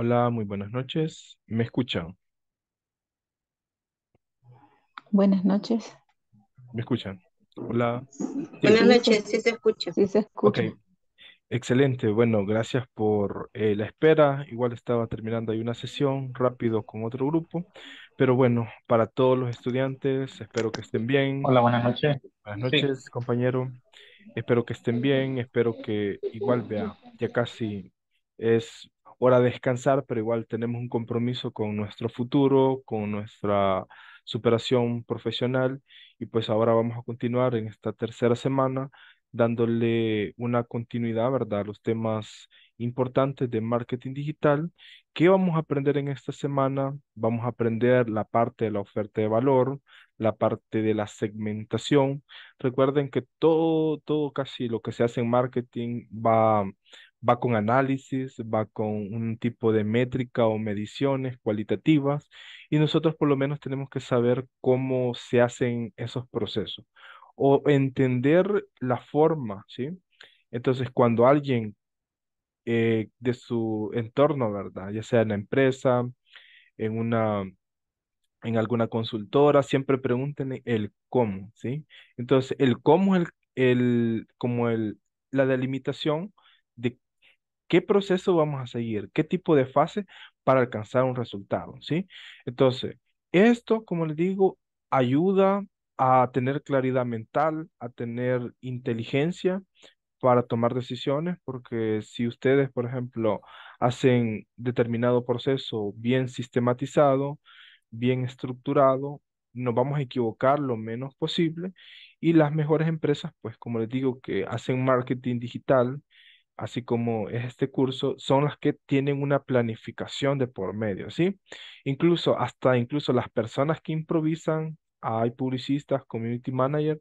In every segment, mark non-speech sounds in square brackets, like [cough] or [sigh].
Hola, muy buenas noches. ¿Me escuchan? Buenas noches. ¿Me escuchan? Hola. Buenas noches, sí se escucha. Sí se escucha. Ok, excelente. Bueno, gracias por eh, la espera. Igual estaba terminando ahí una sesión rápido con otro grupo. Pero bueno, para todos los estudiantes, espero que estén bien. Hola, buenas noches. Buenas noches, compañero. Espero que estén bien. Espero que igual vea, ya casi es Hora de descansar, pero igual tenemos un compromiso con nuestro futuro, con nuestra superación profesional y pues ahora vamos a continuar en esta tercera semana dándole una continuidad, ¿verdad?, a los temas importantes de marketing digital. ¿Qué vamos a aprender en esta semana? Vamos a aprender la parte de la oferta de valor, la parte de la segmentación. Recuerden que todo, todo casi lo que se hace en marketing va va con análisis, va con un tipo de métrica o mediciones cualitativas y nosotros por lo menos tenemos que saber cómo se hacen esos procesos o entender la forma, ¿sí? Entonces, cuando alguien eh, de su entorno, ¿verdad? Ya sea en la empresa, en una en alguna consultora, siempre pregunten el cómo, ¿sí? Entonces, el cómo es el, el como el, la delimitación de qué proceso vamos a seguir, qué tipo de fase para alcanzar un resultado, ¿sí? Entonces, esto, como les digo, ayuda a tener claridad mental, a tener inteligencia para tomar decisiones, porque si ustedes, por ejemplo, hacen determinado proceso bien sistematizado, bien estructurado, nos vamos a equivocar lo menos posible y las mejores empresas, pues como les digo, que hacen marketing digital, así como es este curso, son las que tienen una planificación de por medio, ¿sí? Incluso, hasta incluso las personas que improvisan, hay publicistas, community manager,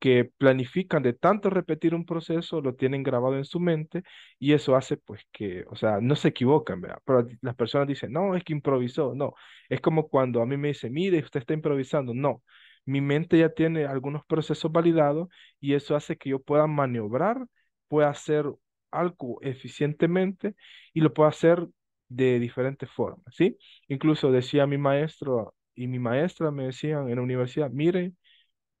que planifican de tanto repetir un proceso, lo tienen grabado en su mente y eso hace pues que, o sea, no se equivocan, ¿verdad? Pero las personas dicen, no, es que improvisó, no. Es como cuando a mí me dice mire, usted está improvisando, no. Mi mente ya tiene algunos procesos validados y eso hace que yo pueda maniobrar, pueda hacer algo eficientemente y lo puedo hacer de diferentes formas, ¿sí? Incluso decía mi maestro y mi maestra me decían en la universidad, miren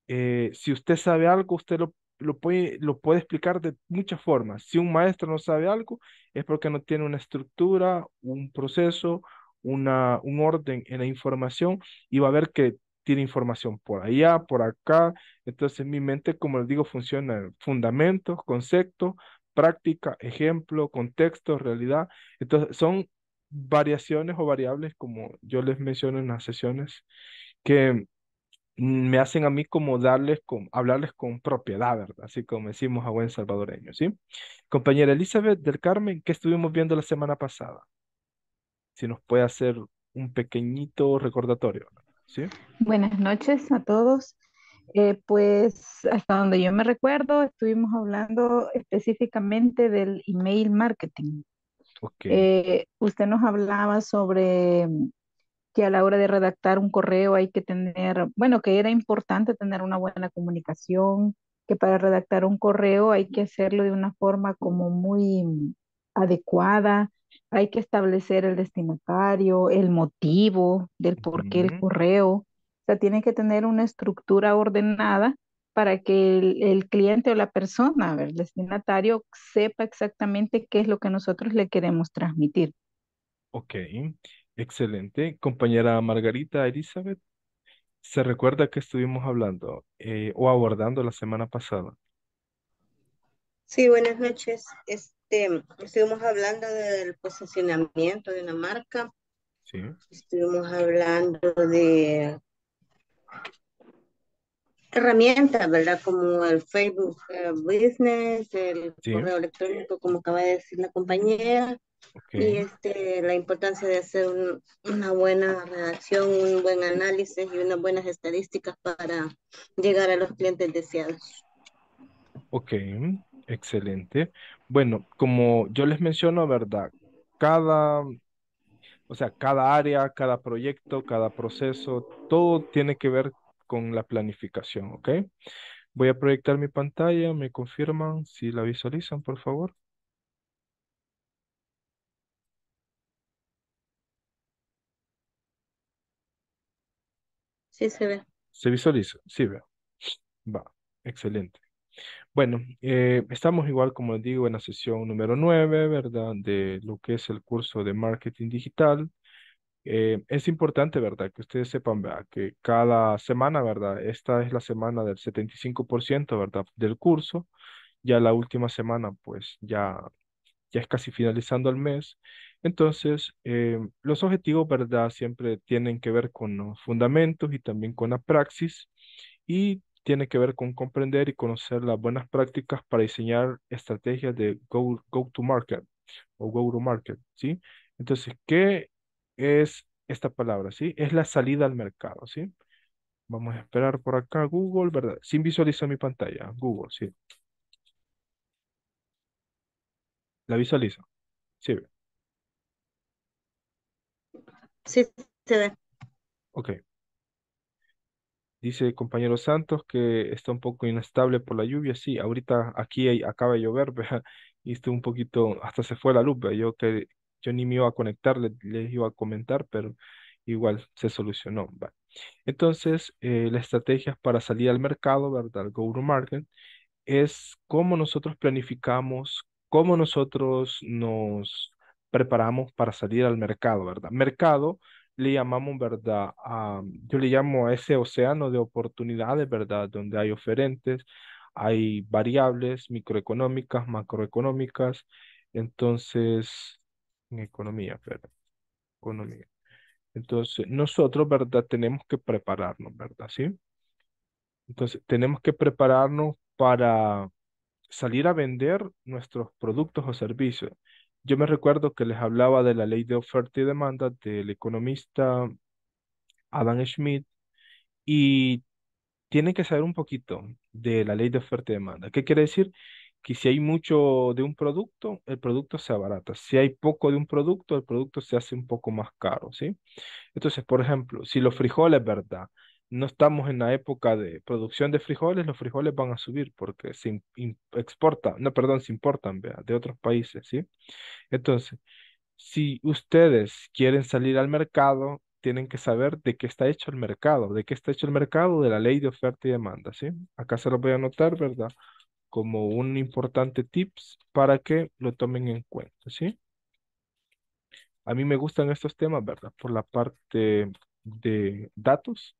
eh, si usted sabe algo, usted lo, lo, puede, lo puede explicar de muchas formas. Si un maestro no sabe algo, es porque no tiene una estructura, un proceso, una, un orden en la información y va a ver que tiene información por allá, por acá. Entonces mi mente, como les digo, funciona en fundamentos, conceptos, práctica, ejemplo, contexto, realidad. Entonces, son variaciones o variables, como yo les menciono en las sesiones, que mm, me hacen a mí como darles, con, hablarles con propiedad, ¿verdad? Así como decimos a buen salvadoreño, ¿sí? Compañera Elizabeth del Carmen, ¿qué estuvimos viendo la semana pasada? Si nos puede hacer un pequeñito recordatorio, ¿sí? Buenas noches a todos. Eh, pues hasta donde yo me recuerdo, estuvimos hablando específicamente del email marketing. Eh, usted nos hablaba sobre mm, que a la hora de redactar un correo hay que tener, bueno, que era importante tener una buena comunicación, que para redactar un correo hay que hacerlo de una forma como muy mm, adecuada, hay que establecer el destinatario, el motivo del por qué el correo, tiene que tener una estructura ordenada para que el, cliente o la persona, el destinatario, sepa exactamente qué es lo que nosotros le queremos transmitir. Ok, excelente. Compañera Margarita Elizabeth, ¿se recuerda que estuvimos hablando eh, o abordando la semana pasada? Sí, buenas noches. Este, estuvimos hablando del posicionamiento de una marca. Sí. Estuvimos hablando de herramientas, ¿verdad? Como el Facebook Business, el correo electrónico, como acaba de decir la compañera, y este, la importancia de hacer una buena redacción, un buen análisis y unas buenas estadísticas para llegar a los clientes deseados. Ok, excelente. Bueno, como yo les menciono, ¿verdad? Cada o sea, cada área, cada proyecto, cada proceso, todo tiene que ver con la planificación, ¿ok? Voy a proyectar mi pantalla, me confirman si la visualizan, por favor. Sí, se ve. ¿Se visualiza? Sí, ve. Va, excelente. Bueno, eh, estamos igual, como les digo, en la sesión número 9, ¿verdad? De lo que es el curso de marketing digital. Eh, es importante, ¿verdad? Que ustedes sepan, ¿verdad? Que cada semana, ¿verdad? Esta es la semana del 75%, ¿verdad? Del curso. Ya la última semana, pues ya, ya es casi finalizando el mes. Entonces, eh, los objetivos, ¿verdad? Siempre tienen que ver con los fundamentos y también con la praxis. Y tiene que ver con comprender y conocer las buenas prácticas para diseñar estrategias de go, to market o go to market, ¿sí? Entonces, ¿qué es esta palabra, ¿sí? Es la salida al mercado, ¿sí? Vamos a esperar por acá Google, ¿verdad? Sin visualizar mi pantalla, Google, ¿sí? ¿La visualiza? Sí. Sí, se ve. Ok. Dice compañero Santos que está un poco inestable por la lluvia. Sí, ahorita aquí acaba de llover, [laughs] ¿verdad? Y un poquito, hasta se fue la luz, Yo que yo ni me iba a conectar, le- les iba a comentar, pero igual se solucionó, ¿va? Entonces, eh, la estrategia para salir al mercado, ¿verdad? El go to market, es cómo nosotros planificamos, cómo nosotros nos preparamos para salir al mercado, ¿verdad? Mercado le llamamos, ¿verdad? a yo le llamo a ese océano de oportunidades, ¿verdad? Donde hay oferentes, hay variables microeconómicas, macroeconómicas, entonces, en economía, ¿verdad? Economía. Entonces, nosotros, ¿verdad? Tenemos que prepararnos, ¿verdad? ¿Sí? Entonces, tenemos que prepararnos para salir a vender nuestros productos o servicios. Yo me recuerdo que les hablaba de la ley de oferta y demanda del economista Adam Schmidt y tienen que saber un poquito de la ley de oferta y demanda. ¿Qué quiere decir? Que si hay mucho de un producto, el producto se abarata. Si hay poco de un producto, el producto se hace un poco más caro, ¿sí? Entonces, por ejemplo, si los frijoles, ¿verdad? no estamos en la época de producción de frijoles, los frijoles van a subir porque se exporta, no, perdón, se importan ¿vea? de otros países, ¿sí? Entonces, si ustedes quieren salir al mercado, tienen que saber de qué está hecho el mercado, de qué está hecho el mercado de la ley de oferta y demanda, ¿sí? Acá se lo voy a anotar, ¿verdad? Como un importante tips para que lo tomen en cuenta, ¿sí? A mí me gustan estos temas, ¿verdad? Por la parte de datos,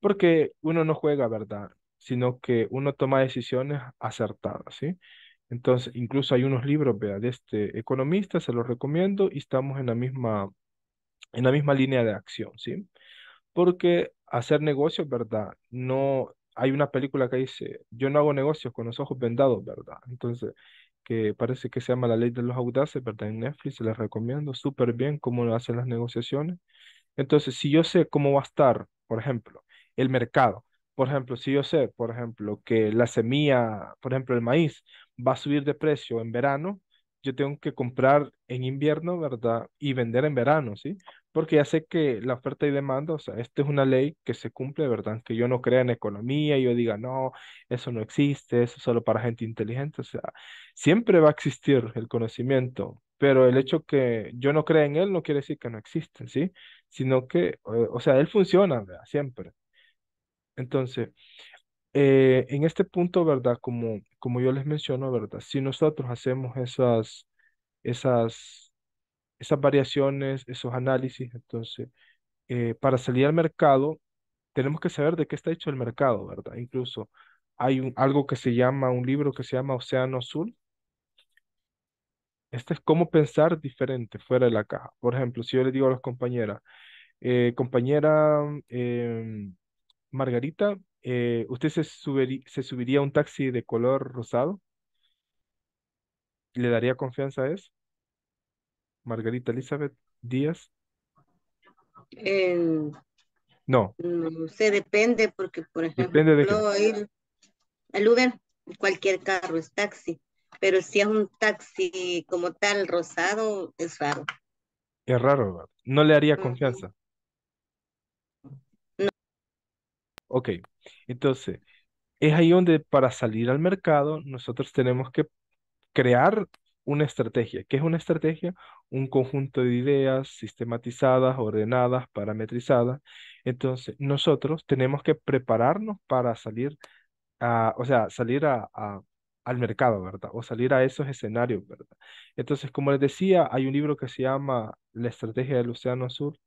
porque uno no juega, ¿verdad? Sino que uno toma decisiones acertadas, ¿sí? Entonces, incluso hay unos libros, vea, de este economista, se los recomiendo y estamos en la misma, en la misma línea de acción, ¿sí? Porque hacer negocios, ¿verdad? No, hay una película que dice, yo no hago negocios con los ojos vendados, ¿verdad? Entonces, que parece que se llama La Ley de los Audaces, ¿verdad? En Netflix, se les recomiendo súper bien cómo hacen las negociaciones. Entonces, si yo sé cómo va a estar, por ejemplo, el mercado. Por ejemplo, si yo sé, por ejemplo, que la semilla, por ejemplo, el maíz va a subir de precio en verano, yo tengo que comprar en invierno, ¿verdad? Y vender en verano, ¿sí? Porque ya sé que la oferta y demanda, o sea, esta es una ley que se cumple, ¿verdad? Que yo no crea en economía, yo diga, no, eso no existe, eso es solo para gente inteligente, o sea, siempre va a existir el conocimiento, pero el hecho que yo no crea en él no quiere decir que no existe, ¿sí? Sino que, eh, o sea, él funciona, ¿verdad? Siempre. Entonces, eh, en este punto, ¿verdad? Como, como yo les menciono, ¿verdad? Si nosotros hacemos esas, esas, esas variaciones, esos análisis, entonces, eh, para salir al mercado, tenemos que saber de qué está hecho el mercado, ¿verdad? Incluso hay un, algo que se llama, un libro que se llama Océano Azul. Este es cómo pensar diferente fuera de la caja. Por ejemplo, si yo le digo a las compañeras, eh, compañera, em, Margarita, eh, ¿usted se, subiría, a un taxi de color rosado? ¿Le daría confianza a eso? Margarita Elizabeth Díaz. no. No depende, porque por ejemplo, depende Uber, cualquier carro es taxi, pero si es un taxi como tal rosado, es raro. Es raro, ¿no? le haría confianza. Ok, entonces, es ahí donde para salir al mercado nosotros tenemos que crear una estrategia. ¿Qué es una estrategia? Un conjunto de ideas sistematizadas, ordenadas, parametrizadas. Entonces, nosotros tenemos que prepararnos para salir, a, o sea, salir al mercado, ¿verdad? O salir a esos escenarios, ¿verdad? Entonces, como les decía, hay un libro que se llama La Estrategia del Océano sur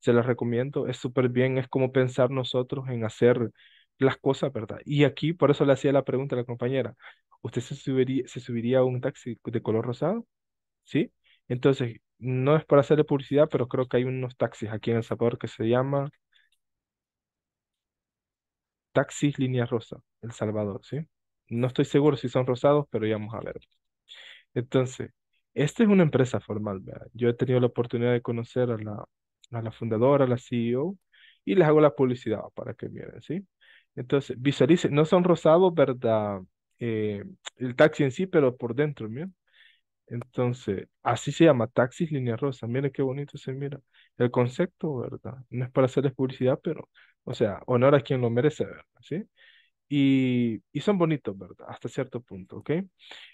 se las recomiendo, es súper bien, es como pensar nosotros en hacer las cosas, ¿verdad? Y aquí, por eso le hacía la pregunta a la compañera, ¿usted se subiría, se subiría a un taxi de color rosado? ¿Sí? Entonces, no es para hacerle publicidad, pero creo que hay unos taxis aquí en El Salvador que se llama Taxis Línea Rosa, El Salvador, ¿sí? No estoy seguro si son rosados, pero ya vamos a ver. Entonces, esta es una empresa formal, ¿verdad? Yo he tenido la oportunidad de conocer a la, a la fundadora, a la CEO, y les hago la publicidad para que miren, ¿sí? Entonces, visualicen, no son rosados, ¿verdad? Eh, el taxi en sí, pero por dentro, miren. Entonces, así se llama, taxis línea rosa. Miren qué bonito se mira. El concepto, ¿verdad? No es para hacerles publicidad, pero, o sea, honor a quien lo merece, ¿verdad? ¿Sí? Y, y, son bonitos, ¿verdad? Hasta cierto punto, ¿ok?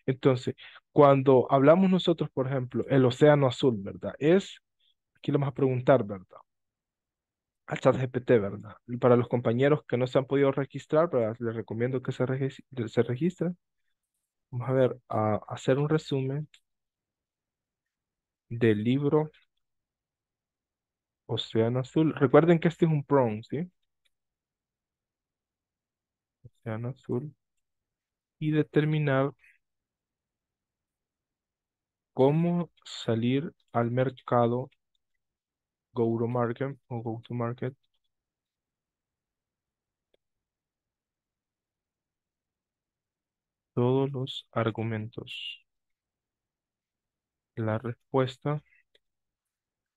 Entonces, cuando hablamos nosotros, por ejemplo, el océano azul, ¿verdad? Es aquí le vamos a preguntar, ¿verdad? Al chat GPT, ¿verdad? para los compañeros que no se han podido registrar, les recomiendo que se, se registren. Vamos a ver, a hacer un resumen del libro Océano Azul. Recuerden que este es un prong, ¿sí? Océano Azul. Y determinar cómo salir al mercado go to market o go to market. Todos los argumentos. La respuesta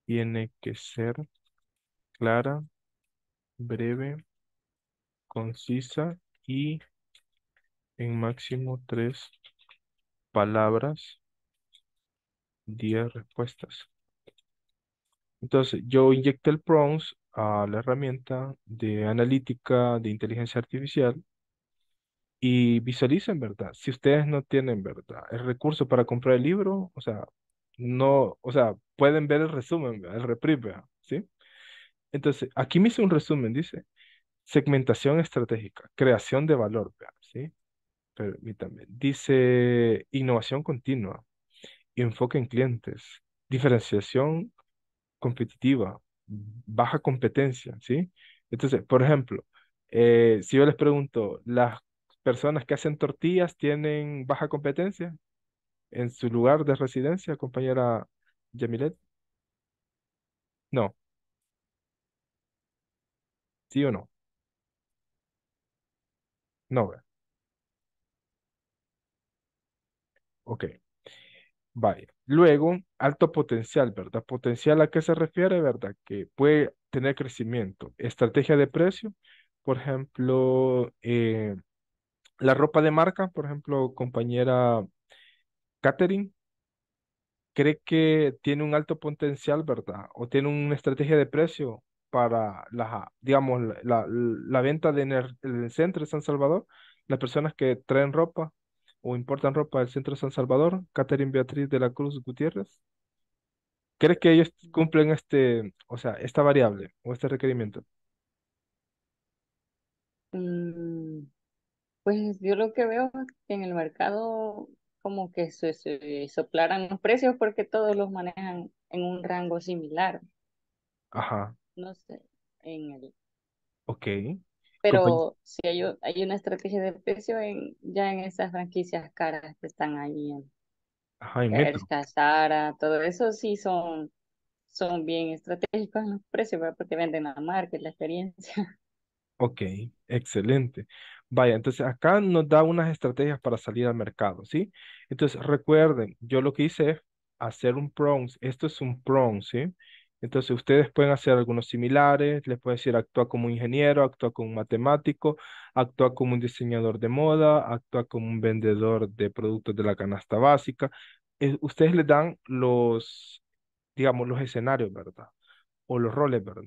tiene que ser clara, breve, concisa y en máximo tres palabras, diez respuestas. Entonces, yo inyecté el prompts a la herramienta de analítica de inteligencia artificial y visualicen, ¿verdad? Si ustedes no tienen, ¿verdad? El recurso para comprar el libro, o sea, no, o sea, pueden ver el resumen, el reprint, ¿sí? Entonces, aquí me hice un resumen, dice, segmentación estratégica, creación de valor, ¿verdad? ¿sí? Permítanme. Dice, innovación continua, enfoque en clientes, diferenciación competitiva, baja competencia, ¿sí? Entonces, por ejemplo, eh, si yo les pregunto, ¿las personas que hacen tortillas tienen baja competencia en su lugar de residencia, compañera Yamilet? No. ¿Sí o no? No, ok. Vaya. Luego, alto potencial, ¿verdad? Potencial a qué se refiere, ¿verdad? Que puede tener crecimiento. Estrategia de precio, por ejemplo, eh, la ropa de marca, por ejemplo, compañera Catherine, cree que tiene un alto potencial, ¿verdad? O tiene una estrategia de precio para, la, digamos, la, venta de centro de San Salvador, las personas que traen ropa o importan ropa del centro de San Salvador, Catherine Beatriz de la Cruz Gutiérrez. ¿Crees que ellos cumplen este, o sea, esta variable o este requerimiento? Mm, pues yo lo que veo es que en el mercado como que se, se soplaran los precios porque todos los manejan en un rango similar. Ajá, No sé, en ok pero si hay, hay, una estrategia de precio en, ya en esas franquicias caras que están ahí en Ajá, todo eso sí son, son bien estratégicos los precios, porque venden la marca, la experiencia. [laughs] Ok, excelente. Vaya, entonces acá nos da unas estrategias para salir al mercado, ¿sí? Entonces recuerden, yo lo que hice es hacer un prongs, esto es un prongs, ¿sí? Entonces ustedes pueden hacer algunos similares, les pueden decir actúa como ingeniero, actúa como un matemático, actúa como un diseñador de moda, actúa como un vendedor de productos de la canasta básica. ustedes le dan los, digamos, los escenarios, ¿verdad? O los roles, ¿verdad?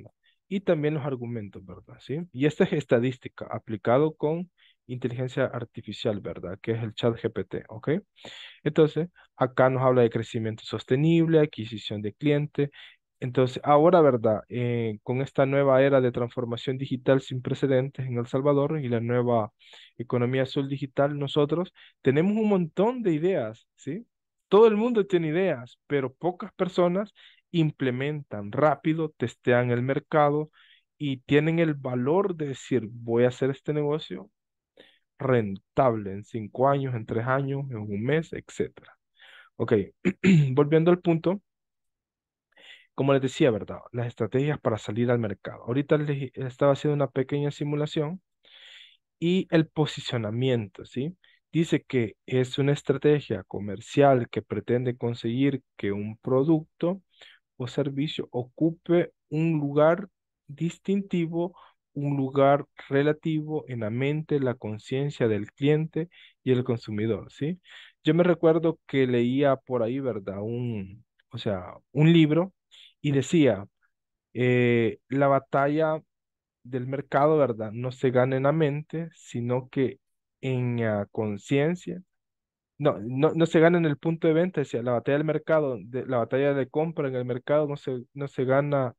Y también los argumentos, ¿verdad? ¿Sí? Y esta es estadística aplicado con inteligencia artificial, ¿verdad? Que es el chat GPT, ¿ok? Entonces, acá nos habla de crecimiento sostenible, adquisición de cliente, entonces, ahora, ¿verdad? Eh, con esta nueva era de transformación digital sin precedentes en El Salvador y la nueva economía azul digital, nosotros tenemos un montón de ideas, ¿sí? Todo el mundo tiene ideas, pero pocas personas implementan rápido, testean el mercado y tienen el valor de decir, voy a hacer este negocio rentable en cinco años, en tres años, en un mes, etc. Ok, [clears throat] volviendo al punto como les decía, ¿verdad? Las estrategias para salir al mercado. Ahorita les estaba haciendo una pequeña simulación y el posicionamiento, ¿sí? Dice que es una estrategia comercial que pretende conseguir que un producto o servicio ocupe un lugar distintivo, un lugar relativo en la mente, la conciencia del cliente y el consumidor, ¿sí? Yo me recuerdo que leía por ahí, ¿verdad? Un, o sea, un libro y decía, eh, la batalla del mercado, ¿verdad? No se gana en la mente, sino que en la conciencia. No, no, no se gana en el punto de venta, decía, la batalla del mercado, la batalla de compra en el mercado no se, no se gana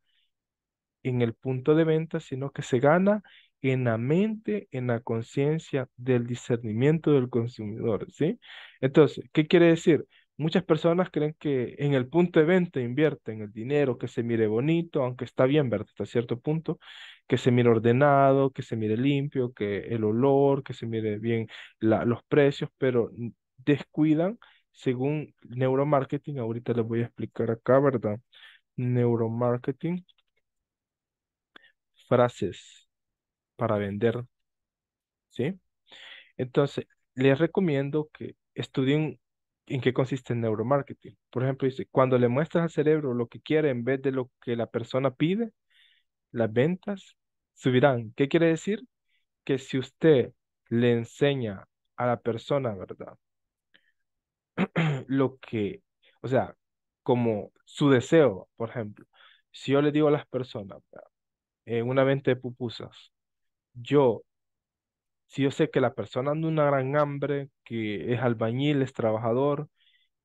en el punto de venta, sino que se gana en la mente, en la conciencia del discernimiento del consumidor, ¿sí? Entonces, ¿qué quiere decir? Muchas personas creen que en el punto de venta invierten el dinero, que se mire bonito, aunque está bien, ¿verdad? Hasta cierto punto, que se mire ordenado, que se mire limpio, que el olor, que se mire bien los precios, pero descuidan, según neuromarketing, ahorita les voy a explicar acá, ¿verdad? Neuromarketing, frases para vender, ¿sí? Entonces, les recomiendo que estudien en qué consiste el neuromarketing. Por ejemplo, dice, cuando le muestras al cerebro lo que quiere en vez de lo que la persona pide, las ventas subirán. ¿Qué quiere decir? Que si usted le enseña a la persona, ¿verdad? [clears throat] lo que, o sea, como su deseo, por ejemplo, si yo le digo a las personas, en eh, una venta de pupusas, yo si yo sé que la persona anda una gran hambre, que es albañil, es trabajador,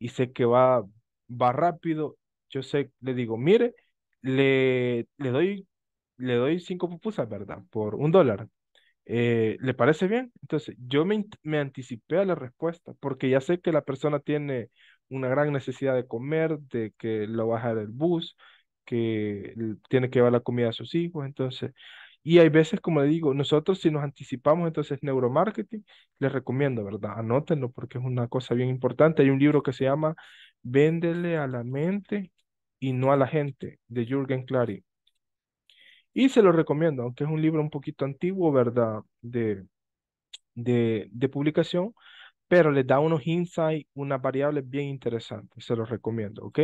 y sé que va, va rápido, yo sé, le digo, mire, le, le, doy, le doy cinco pupusas, ¿verdad? Por un dólar. Eh, ¿Le parece bien? Entonces, yo me, me anticipé a la respuesta, porque ya sé que la persona tiene una gran necesidad de comer, de que lo baja del bus, que tiene que llevar la comida a sus hijos, entonces y hay veces, como le digo, nosotros si nos anticipamos, entonces neuromarketing, les recomiendo, ¿verdad? Anótenlo porque es una cosa bien importante. Hay un libro que se llama Véndele a la mente y no a la gente, de Jürgen Clary. Y se lo recomiendo, aunque es un libro un poquito antiguo, ¿verdad? De, de, de publicación, pero les da unos insights, una variable bien interesante, se los recomiendo, ¿ok?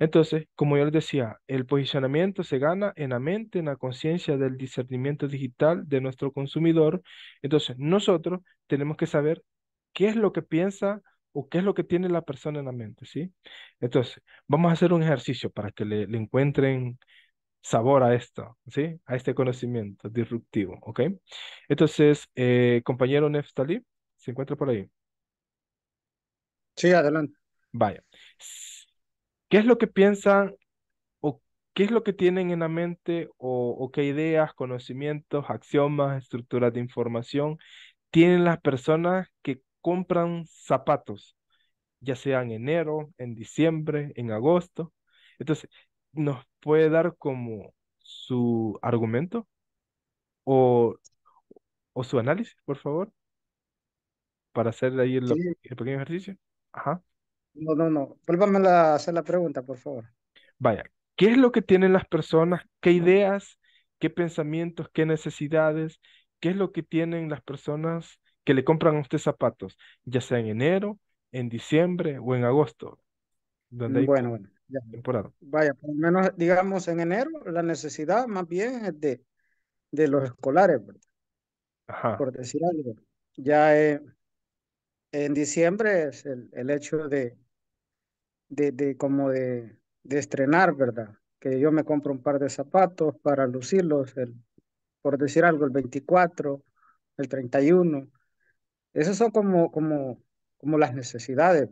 Entonces, como yo les decía, el posicionamiento se gana en la mente, en la conciencia del discernimiento digital de nuestro consumidor. Entonces, nosotros tenemos que saber qué es lo que piensa o qué es lo que tiene la persona en la mente, ¿sí? Entonces, vamos a hacer un ejercicio para que le, encuentren sabor a esto, ¿sí? A este conocimiento disruptivo, ¿ok? Entonces, eh, compañero Neftali, ¿se encuentra por ahí? Sí, adelante. Vaya. ¿Qué es lo que piensan o qué es lo que tienen en la mente o, qué ideas, conocimientos, axiomas, estructuras de información tienen las personas que compran zapatos, ya sea en enero, en diciembre, en agosto? Entonces, ¿nos puede dar como su argumento o, o su análisis, por favor, para hacer ahí el pequeño ejercicio? Ajá. No, no, no. Vuelvame a hacer la pregunta, por favor. Vaya, ¿qué es lo que tienen las personas? ¿Qué ideas? ¿Qué pensamientos? ¿Qué necesidades? ¿Qué es lo que tienen las personas que le compran a usted zapatos? Ya sea en enero, en diciembre o en agosto. bueno, bueno. Vaya, por lo menos, digamos, en enero, la necesidad más bien es de, de los escolares, ¿verdad? Ajá. Por decir algo. Ya eh, en diciembre es el, hecho de, de, de como de, estrenar, ¿verdad? Que yo me compro un par de zapatos para lucirlos, el, por decir algo, el 24, el 31. Esas son como, como, como las necesidades,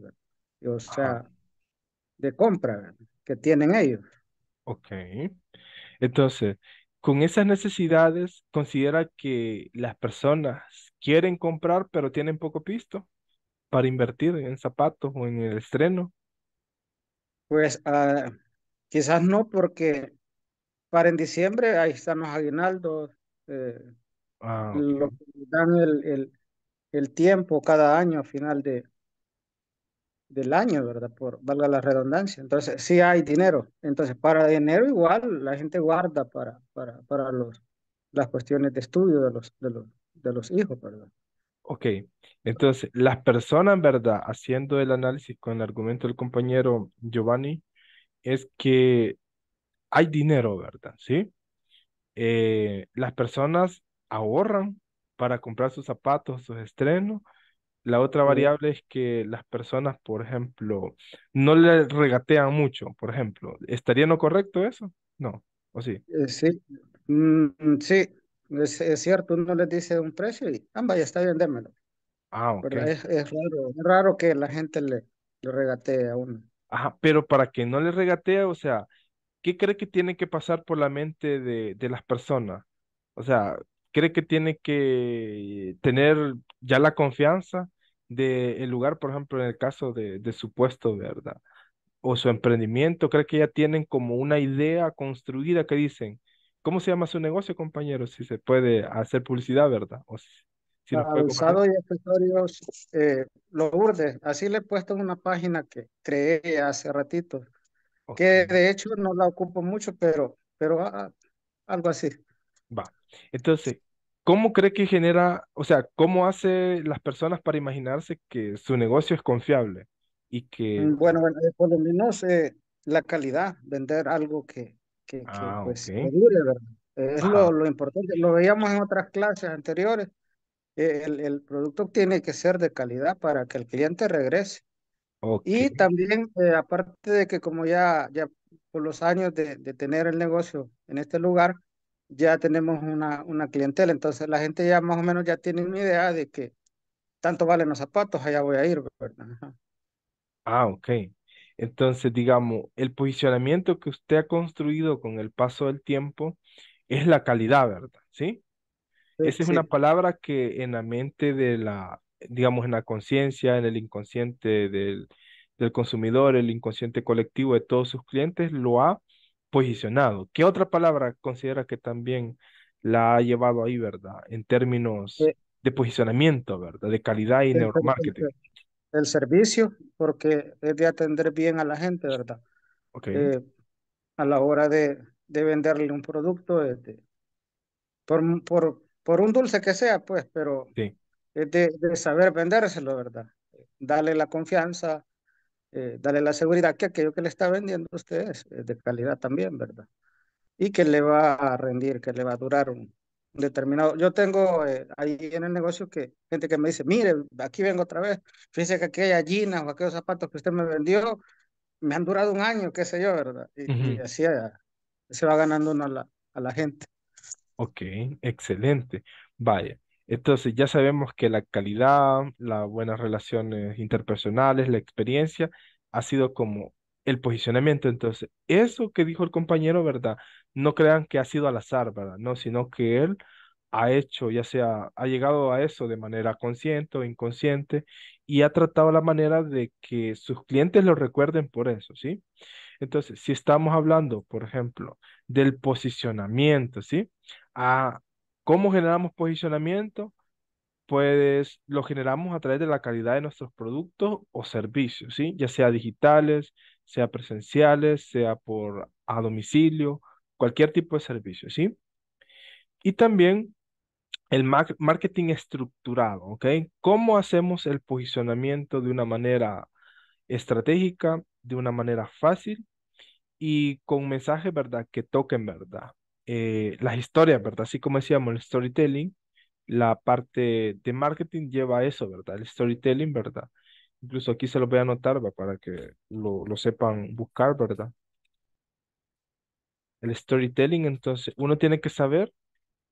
O sea, de compra que tienen ellos. Ok. Entonces, con esas necesidades, considera que las personas quieren comprar, pero tienen poco pisto para invertir en zapatos o en el estreno? Pues ah, quizás no, porque para en diciembre ahí están los aguinaldos, eh, ah, que dan el, el, tiempo cada año a final de, del año, ¿verdad? Por valga la redundancia. Entonces, sí hay dinero. Entonces, para enero igual la gente guarda para, para, para los, las cuestiones de estudio de los, de los, de los hijos, ¿verdad? Ok, entonces las personas, ¿verdad? Haciendo el análisis con el argumento del compañero Giovanni, es que hay dinero, ¿verdad? ¿Sí? Eh, las personas ahorran para comprar sus zapatos, sus estrenos. La otra variable es que las personas, por ejemplo, no le regatean mucho, por ejemplo. ¿Estaría no correcto eso? No, ¿o sí? Eh, sí, mm, mm, sí, es, cierto, uno les dice un precio y, ambas ya está bien, Pero ah, es, raro, es raro que la gente le, regatee a uno. Ajá, pero para que no le regatee, o sea, ¿qué cree que tiene que pasar por la mente de, las personas? O sea, ¿cree que tiene que tener ya la confianza del lugar, por ejemplo, en el caso de, de su puesto, ¿verdad? O su emprendimiento, ¿cree que ya tienen como una idea construida que dicen, ¿Cómo se llama su negocio, compañero? Si se puede hacer publicidad, ¿verdad? O si, y accesorios los eh, Lourdes. Así le he puesto una página que creé hace ratito, que de hecho no la ocupo mucho, pero, pero ah, ah, algo así. Va. Entonces, ¿cómo cree que genera, o sea, cómo hace las personas para imaginarse que su negocio es confiable? Y que... Mm, bueno, eh, por lo menos eh, la calidad, vender algo que, que, ah, pues, Es lo, importante, lo veíamos en otras clases anteriores, e, el, el, producto tiene que ser de calidad para que el cliente regrese. Y también, eh, aparte de que como ya, ya por los años de, de, tener el negocio en este lugar, ya tenemos una, una clientela, entonces la gente ya más o menos ya tiene una idea de que tanto valen los zapatos, allá voy a ir, ¿verdad? Ah, ok. Entonces, digamos, el posicionamiento que usted ha construido con el paso del tiempo es la calidad, ¿verdad? ¿Sí? Eh, Esa es una palabra que en la mente de la, digamos, en la conciencia, en el inconsciente del, del consumidor, el inconsciente colectivo de todos sus clientes, lo ha posicionado. ¿Qué otra palabra considera que también la ha llevado ahí, verdad? En términos eh. de posicionamiento, ¿verdad? De calidad y neuromarketing. Eh, el servicio, porque es de atender bien a la gente, ¿verdad? Eh, a la hora de, de venderle un producto, este, por, por, por, un dulce que sea, pues, pero es de, saber vendérselo, ¿verdad? Darle la confianza, eh, darle la seguridad que aquello que le está vendiendo a usted es, de calidad también, ¿verdad? Y que le va a rendir, que le va a durar un, determinado. Yo tengo eh, ahí en el negocio que gente que me dice, mire, aquí vengo otra vez, fíjese que aquella gallina o aquellos zapatos que usted me vendió me han durado un año, qué sé yo, ¿verdad? Y, así ah, se va ganando uno a la, a la gente. Ok, excelente. Vaya. Entonces ya sabemos que la calidad, las buenas relaciones interpersonales, la experiencia ha sido como el posicionamiento. Entonces, eso que dijo el compañero, ¿verdad? no crean que ha sido al azar, ¿verdad? No, sino que él ha hecho, ya sea, ha llegado a eso de manera consciente o inconsciente y ha tratado la manera de que sus clientes lo recuerden por eso, ¿sí? Entonces, si estamos hablando, por ejemplo, del posicionamiento, ¿sí? A ah, cómo generamos posicionamiento, pues lo generamos a través de la calidad de nuestros productos o servicios, ¿sí? Ya sea digitales, sea presenciales, sea por a domicilio, cualquier tipo de servicio, ¿sí? Y también el marketing estructurado, ¿ok? ¿Cómo hacemos el posicionamiento de una manera estratégica, de una manera fácil y con mensaje, ¿verdad? Que toquen, ¿verdad? Eh, las historias, ¿verdad? Así como decíamos, el storytelling, la parte de marketing lleva a eso, ¿verdad? El storytelling, ¿verdad? Incluso aquí se lo voy a anotar para que lo sepan buscar, ¿verdad? El storytelling, entonces, uno tiene que saber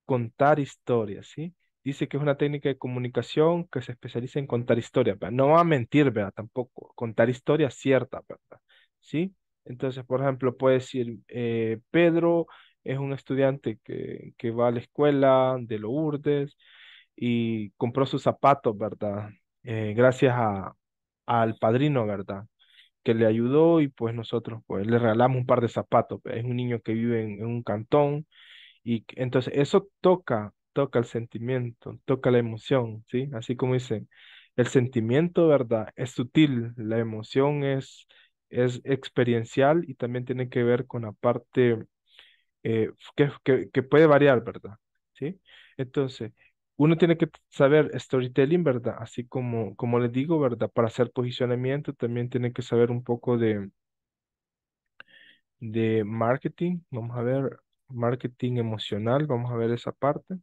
contar historias, ¿sí? Dice que es una técnica de comunicación que se especializa en contar historias, ¿verdad? No va a mentir, ¿verdad? Tampoco, contar historias ciertas, ¿verdad? ¿Sí? Entonces, por ejemplo, puede decir, eh, Pedro es un estudiante que, va a la escuela de Lourdes y compró sus zapatos, ¿verdad? Eh, gracias a, al padrino, ¿verdad? que le ayudó y pues nosotros pues le regalamos un par de zapatos. Pues, es un niño que vive en, un cantón y entonces eso toca, toca el sentimiento, toca la emoción, ¿sí? Así como dicen, el sentimiento, ¿verdad? Es sutil, la emoción es, es experiencial y también tiene que ver con la parte eh, que, que puede variar, ¿verdad? ¿Sí? Entonces, uno tiene que saber storytelling, ¿verdad? Así como, como les digo, ¿verdad? Para hacer posicionamiento también tiene que saber un poco de, de marketing. Vamos a ver marketing emocional, vamos a ver esa parte.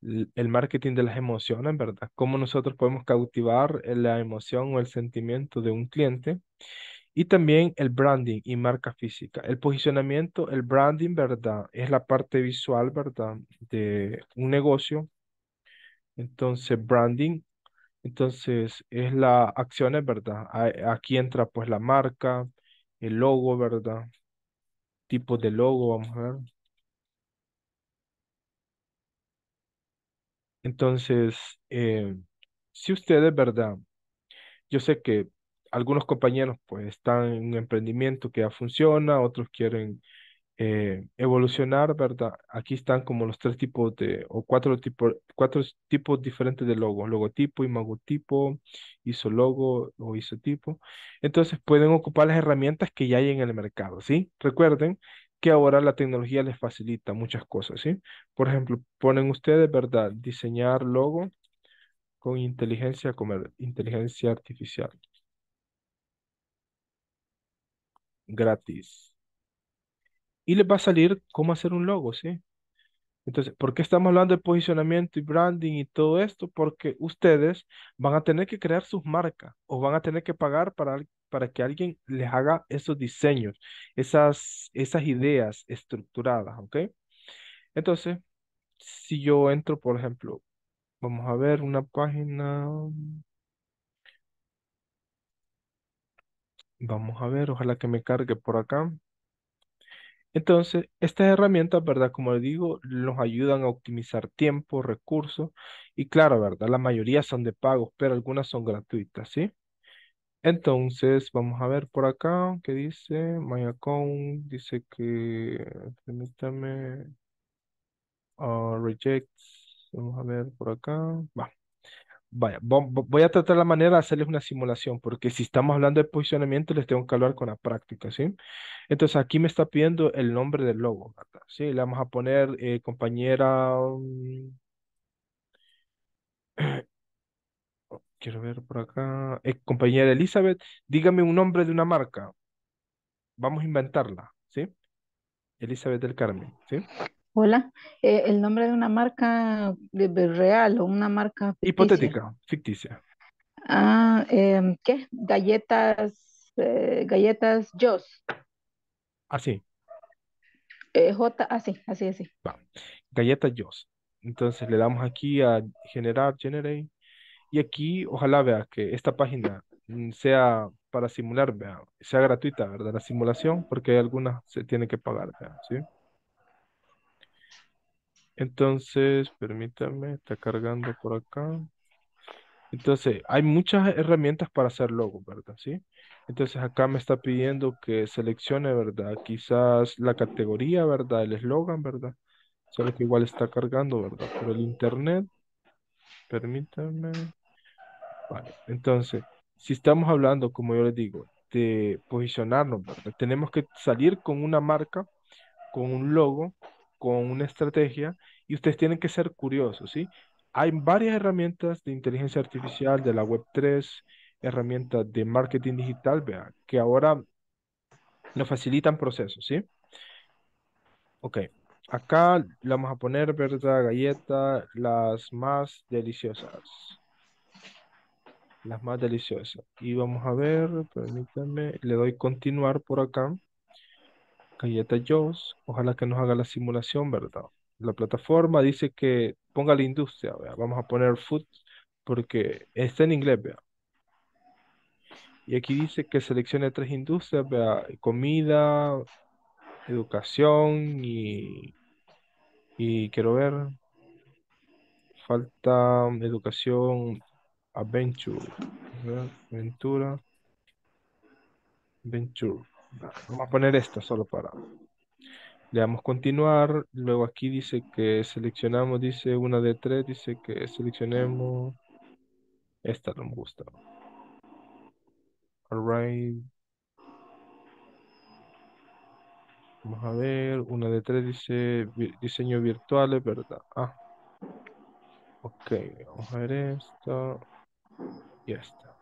El marketing de las emociones, ¿verdad? Cómo nosotros podemos cautivar eh, la emoción o el sentimiento de un cliente. Y también el branding y marca física. El posicionamiento, el branding, ¿verdad? Es la parte visual, ¿verdad? De un negocio entonces, branding, entonces es la acción, ¿verdad? Aquí entra pues la marca, el logo, ¿verdad? Tipo de logo, vamos a ver. Entonces, eh, si ustedes, ¿verdad? Yo sé que algunos compañeros pues están en un emprendimiento que ya funciona, otros quieren eh, evolucionar, ¿verdad? Aquí están como los tres tipos de, o cuatro tipos, cuatro tipos diferentes de logos, logotipo, imagotipo, isologo o isotipo. Entonces pueden ocupar las herramientas que ya hay en el mercado, ¿sí? Recuerden que ahora la tecnología les facilita muchas cosas, ¿sí? Por ejemplo, ponen ustedes, ¿verdad? Diseñar logo con inteligencia, con inteligencia artificial. Gratis y les va a salir cómo hacer un logo, ¿sí? Entonces, ¿por qué estamos hablando de posicionamiento y branding y todo esto? Porque ustedes van a tener que crear sus marcas o van a tener que pagar para, para que alguien les haga esos diseños, esas, esas ideas estructuradas, ¿ok? Entonces, si yo entro, por ejemplo, vamos a ver una página. Vamos a ver, ojalá que me cargue por acá. Entonces, estas herramientas, ¿verdad? Como digo, nos ayudan a optimizar tiempo, recursos y claro, ¿verdad? La mayoría son de pagos, pero algunas son gratuitas, ¿sí? Entonces, vamos a ver por acá qué dice. My account dice que, permítame, ah, rejects. Vamos a ver por acá. Va. Vaya, voy a tratar la manera de hacerles una simulación, porque si estamos hablando de posicionamiento, les tengo que hablar con la práctica, ¿sí? Entonces, aquí me está pidiendo el nombre del logo, ¿sí? Le vamos a poner eh, compañera... Um, [clears throat] quiero ver por acá. Eh, compañera Elizabeth, dígame un nombre de una marca. Vamos a inventarla, ¿sí? Elizabeth del Carmen, ¿sí? Hola, eh, el nombre de una marca de- real o una marca Hipotética, ficticia. Ah, em, ¿qué? Galletas, eh, galletas Joss. Ah, eh, ah, así, sí. J, así, así, así. Galletas Jos. Joss. Entonces le damos aquí a generar, generate. Y aquí, ojalá vea que esta página mm, sea para simular, vea, sea gratuita, ¿verdad? La simulación, porque hay algunas se tiene que pagar, ¿sí? Entonces, permítame, está cargando por acá. Entonces, hay muchas herramientas para hacer logos, ¿verdad? ¿Sí? Entonces, acá me está pidiendo que seleccione, ¿verdad? Quizás la categoría, ¿verdad? El eslogan, ¿verdad? Solo que igual está cargando, ¿verdad? Por el internet. permítanme. Vale, entonces, si estamos hablando, como yo les digo, de posicionarnos, ¿verdad? Tenemos que salir con una marca, con un logo, con una estrategia y ustedes tienen que ser curiosos, ¿sí? Hay varias herramientas de inteligencia artificial, de la Web3, herramientas de marketing digital, vean, que ahora nos facilitan procesos, ¿sí? Ok, acá le vamos a poner, ¿verdad? galleta las más deliciosas. Las más deliciosas. Y vamos a ver, permítanme, le doy continuar por acá. Galleta Jones, ojalá que nos haga la simulación, ¿verdad? La plataforma dice que ponga la industria, vamos a poner food porque está en inglés, Y aquí dice que seleccione tres industrias, comida, educación y, y quiero ver, falta educación, adventure, aventura, venture. Vamos a poner esta solo para... Le damos continuar, luego aquí dice que seleccionamos, dice una de tres, dice que seleccionemos... Esta no me gusta. Alright. Vamos a ver, una de tres dice diseño virtual, ¿verdad? Ah. Ok, vamos a ver esta y esta.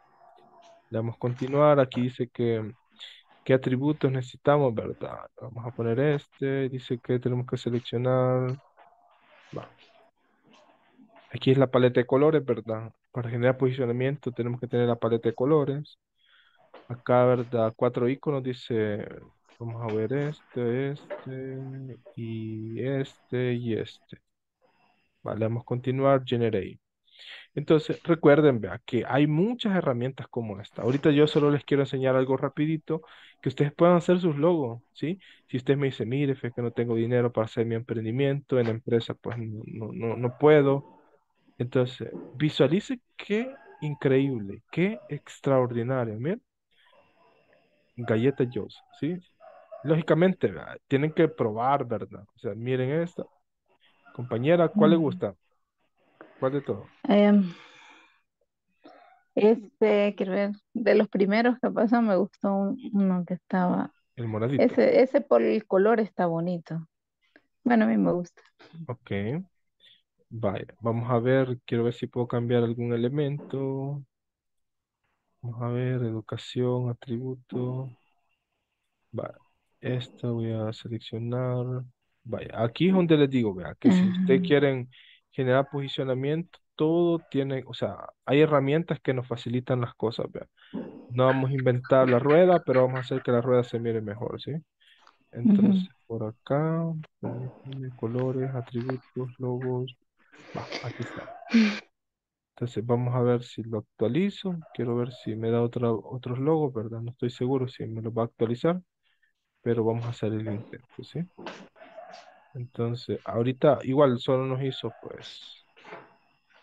Le damos continuar, aquí dice que ¿Qué atributos necesitamos, verdad? Vamos a poner este. Dice que tenemos que seleccionar. Aquí es la paleta de colores, ¿verdad? Para generar posicionamiento tenemos que tener la paleta de colores. Acá, ¿verdad? Cuatro iconos dice, vamos a ver este, este y este y este. Vale, vamos a continuar, generate. Entonces, recuerden, que hay muchas herramientas como esta. Ahorita yo solo les quiero enseñar algo rapidito, que ustedes puedan hacer sus logos, ¿sí? Si usted me dice, mire, es que no tengo dinero para hacer mi emprendimiento, en la empresa pues no, puedo. Entonces, visualice qué increíble, qué extraordinario, miren. Galleta Joe's, ¿sí? Lógicamente, tienen que probar, ¿verdad? O sea, miren esta. Compañera, ¿cuál le gusta? de todo em, este, quiero ver, de los primeros que pasó me gustó uno que estaba. El moradito. Ese, ese por el color está bonito. Bueno, a mí me gusta. Ok. Vaya, vamos a ver, quiero ver si puedo cambiar algún elemento. Vamos a ver, educación, atributo. Vaya, Esto voy a seleccionar. Vaya, aquí es donde les digo, vea, que si ustedes ah. quieren generar posicionamiento, todo tiene, o sea, hay herramientas que nos facilitan las cosas, ¿Vean? No vamos a inventar la rueda, pero vamos a hacer que la rueda se mire mejor, ¿sí? Entonces, por acá, colores, atributos, logos, aquí está. Entonces, vamos a ver si lo actualizo. Quiero ver si me da otra, otros logos, ¿verdad? No estoy seguro si me lo va a actualizar, pero vamos a hacer el intento, ¿sí? sí entonces, ahorita igual solo nos hizo pues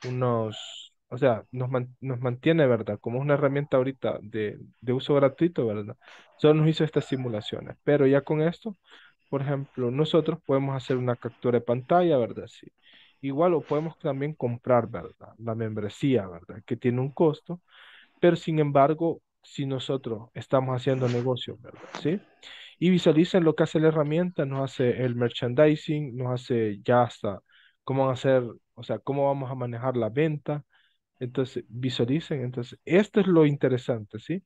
unos, o sea, nos, mantiene, ¿verdad? Como una herramienta ahorita de, uso gratuito, ¿verdad? Solo nos hizo estas simulaciones, pero ya con esto, por ejemplo, nosotros podemos hacer una captura de pantalla, ¿verdad? Sí. Igual o podemos también comprar, ¿verdad? La membresía, ¿verdad? Que tiene un costo, pero sin embargo, si nosotros estamos haciendo negocio, ¿verdad? Sí y visualicen lo que hace la herramienta, nos hace el merchandising, nos hace ya hasta cómo hacer, o sea, cómo vamos a manejar la venta. Entonces, visualicen. Entonces, esto es lo interesante, ¿sí?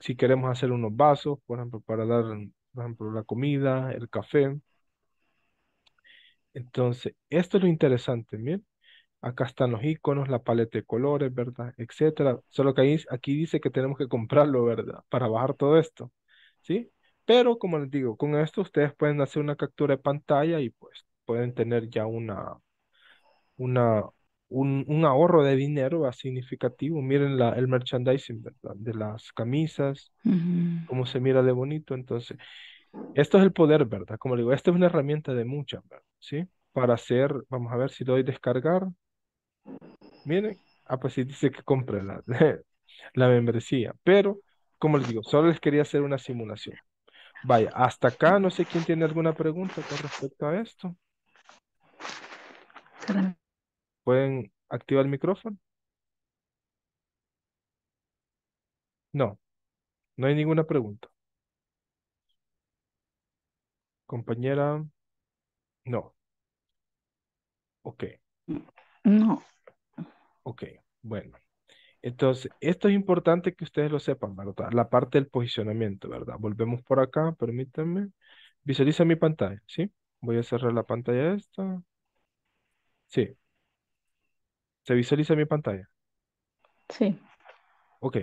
Si queremos hacer unos vasos, por ejemplo, para dar, por ejemplo, la comida, el café. Entonces, esto es lo interesante, ¿Bien? Acá están los iconos, la paleta de colores, ¿verdad? Etcétera. Solo que ahí, aquí dice que tenemos que comprarlo, ¿verdad? Para bajar todo esto. ¿Sí? Pero como les digo, con esto ustedes pueden hacer una captura de pantalla y pues pueden tener ya una, una, un, ahorro de dinero significativo. Miren el merchandising de las camisas, cómo se mira de bonito. Entonces, esto es el poder, ¿verdad? Como digo, esta es una herramienta de mucha, ¿sí? Para hacer, vamos a ver si doy descargar. Miren, ah, pues sí dice que compre la, [laughs] la membresía, pero como les digo, solo les quería hacer una simulación. Vaya, hasta acá no sé quién tiene alguna pregunta con respecto a esto. ¿Pueden activar el micrófono? No, no hay ninguna pregunta. Compañera, no. Ok. No. Ok, bueno. Entonces, esto es importante que ustedes lo sepan, ¿verdad? La parte del posicionamiento, ¿verdad? Volvemos por acá, permítanme. Visualiza mi pantalla, ¿sí? Voy a cerrar la pantalla esta. Sí. ¿Se visualiza mi pantalla? Sí. Ok.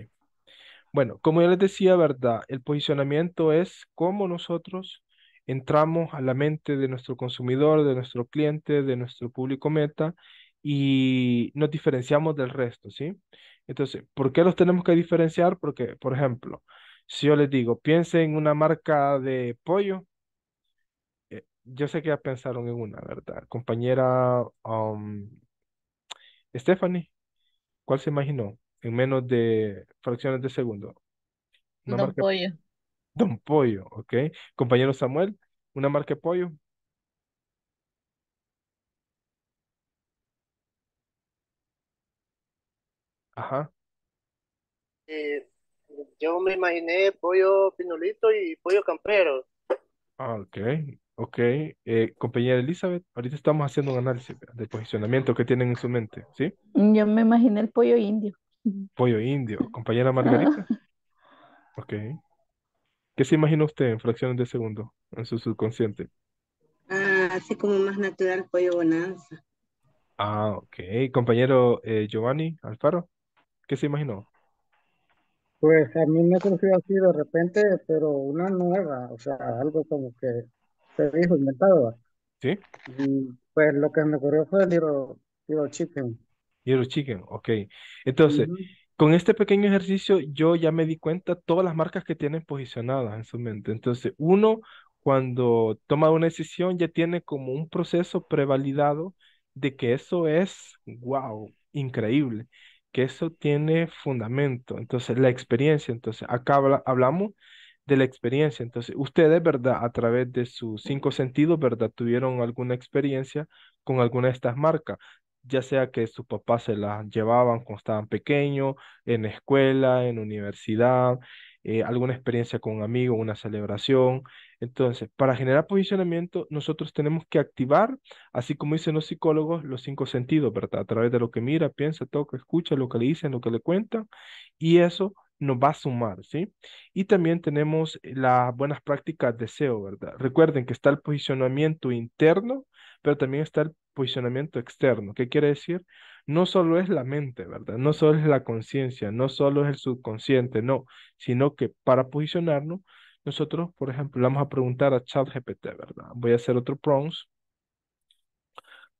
Bueno, como ya les decía, ¿verdad? El posicionamiento es cómo nosotros entramos a la mente de nuestro consumidor, de nuestro cliente, de nuestro público meta y nos diferenciamos del resto, ¿sí? Entonces, ¿por qué los tenemos que diferenciar? Porque, por ejemplo, si yo les digo, piensen en una marca de pollo, eh, yo sé que ya pensaron en una, ¿verdad? Compañera um, Stephanie, ¿cuál se imaginó? En menos de fracciones de segundo. Don Pollo. Don Pollo, ¿ok? Compañero Samuel, ¿una marca de pollo? Ajá. Eh, yo me imaginé pollo pinolito y pollo campero. Ah, ok, ok. Eh, compañera Elizabeth, ahorita estamos haciendo un análisis de posicionamiento que tienen en su mente, ¿sí? Mm, yo me imaginé el pollo indio. [laughs] Pollo indio. Compañera Margarita. [laughs] Ok. ¿Qué se imagina usted en fracciones de segundo en su subconsciente? Ah, así como más natural, pollo bonanza. Ah, ok. Compañero eh, Giovanni Alfaro. ¿Qué se imaginó? Pues a mí me surgió así de repente, pero una nueva, o sea, algo como que se dijo inventado. ¿Sí? pues lo que me ocurrió fue el libro Chicken. Little Chicken, ok. Entonces, con este pequeño ejercicio yo ya me di cuenta todas las marcas que tienen posicionadas en su mente. Entonces, uno cuando toma una decisión ya tiene como un proceso prevalidado de que eso es, wow, increíble que eso tiene fundamento. Entonces, la experiencia, entonces, acá hablamos de la experiencia. Entonces, ustedes, ¿verdad? A través de sus cinco sentidos, ¿verdad? Tuvieron alguna experiencia con alguna de estas marcas, ya sea que sus papás se las llevaban cuando estaban pequeños, en escuela, en universidad, eh, alguna experiencia con un amigo, una celebración. Entonces, para generar posicionamiento, nosotros tenemos que activar, así como dicen los psicólogos, los cinco sentidos, ¿verdad? A través de lo que mira, piensa, toca, escucha, lo que le dicen, lo que le cuentan, y eso nos va a sumar, ¿sí? Y también tenemos las buenas prácticas de SEO, ¿verdad? Recuerden que está el posicionamiento interno, pero también está el posicionamiento externo. ¿Qué quiere decir? no solo es la mente, ¿verdad? No solo es la conciencia, no solo es el subconsciente, no, sino que para posicionarnos, nosotros, por ejemplo, vamos a preguntar a ChatGPT, ¿verdad? Voy a hacer otro prompt.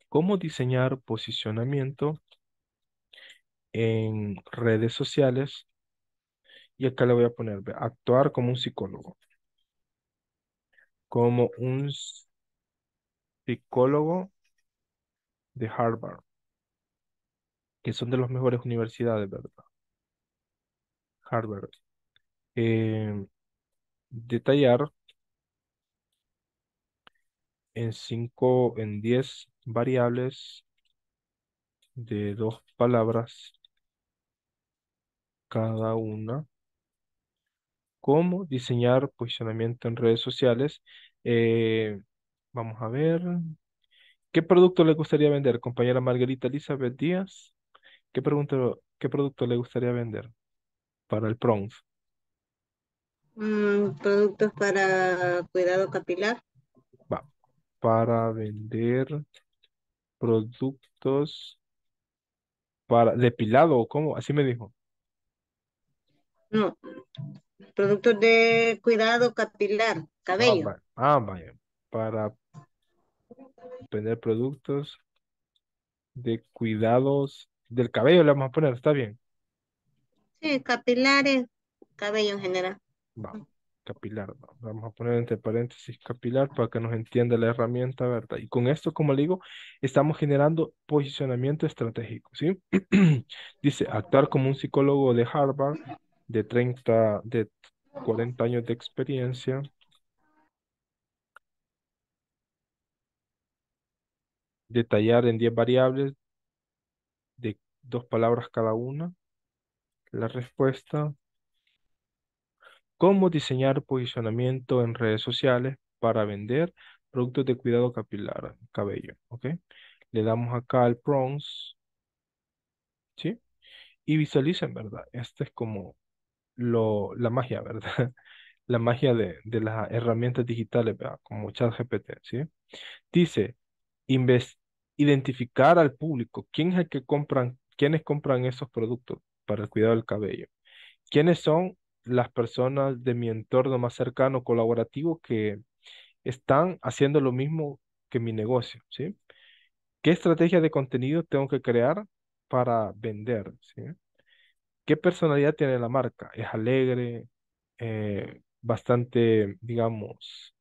¿Cómo diseñar posicionamiento en redes sociales? Y acá le voy a poner, actuar como un psicólogo. Como un psicólogo de Harvard que son de las mejores universidades, ¿verdad? Harvard. Eh, detallar en cinco, en diez variables de dos palabras cada una. ¿Cómo diseñar posicionamiento en redes sociales? Eh, vamos a ver. ¿Qué producto le gustaría vender, compañera Margarita Elizabeth Díaz? ¿Qué qué producto le gustaría vender para el prompt? Mm, productos para cuidado capilar. para vender productos para depilado cómo, así me dijo. No, productos de cuidado capilar, ah, cabello. ah, vaya, para vender productos de cuidados del cabello le vamos a poner, está bien. Sí, capilares, cabello en general. capilar, vamos a poner entre paréntesis capilar para que nos entienda la herramienta, ¿verdad? Y con esto, como le digo, estamos generando posicionamiento estratégico, ¿sí? [clears throat] Dice, actuar como un psicólogo de Harvard de 30, de 40 años de experiencia. Detallar en 10 variables de dos palabras cada una. La respuesta, ¿cómo diseñar posicionamiento en redes sociales para vender productos de cuidado capilar, cabello? ¿Ok? Le damos acá al prompts, ¿sí? Y visualicen, ¿verdad? Esta es como lo, la magia, [laughs] ¿verdad? la magia de, las herramientas digitales, ¿verdad? como ChatGPT, ¿sí? Dice, investir identificar al público quién es el que compran, quiénes compran esos productos para el cuidado del cabello, quiénes son las personas de mi entorno más cercano, colaborativo, que están haciendo lo mismo que mi negocio, ¿sí? ¿Qué estrategia de contenido tengo que crear para vender? ¿sí? ¿Qué personalidad tiene la marca? ¿Es alegre? Eh, bastante, digamos,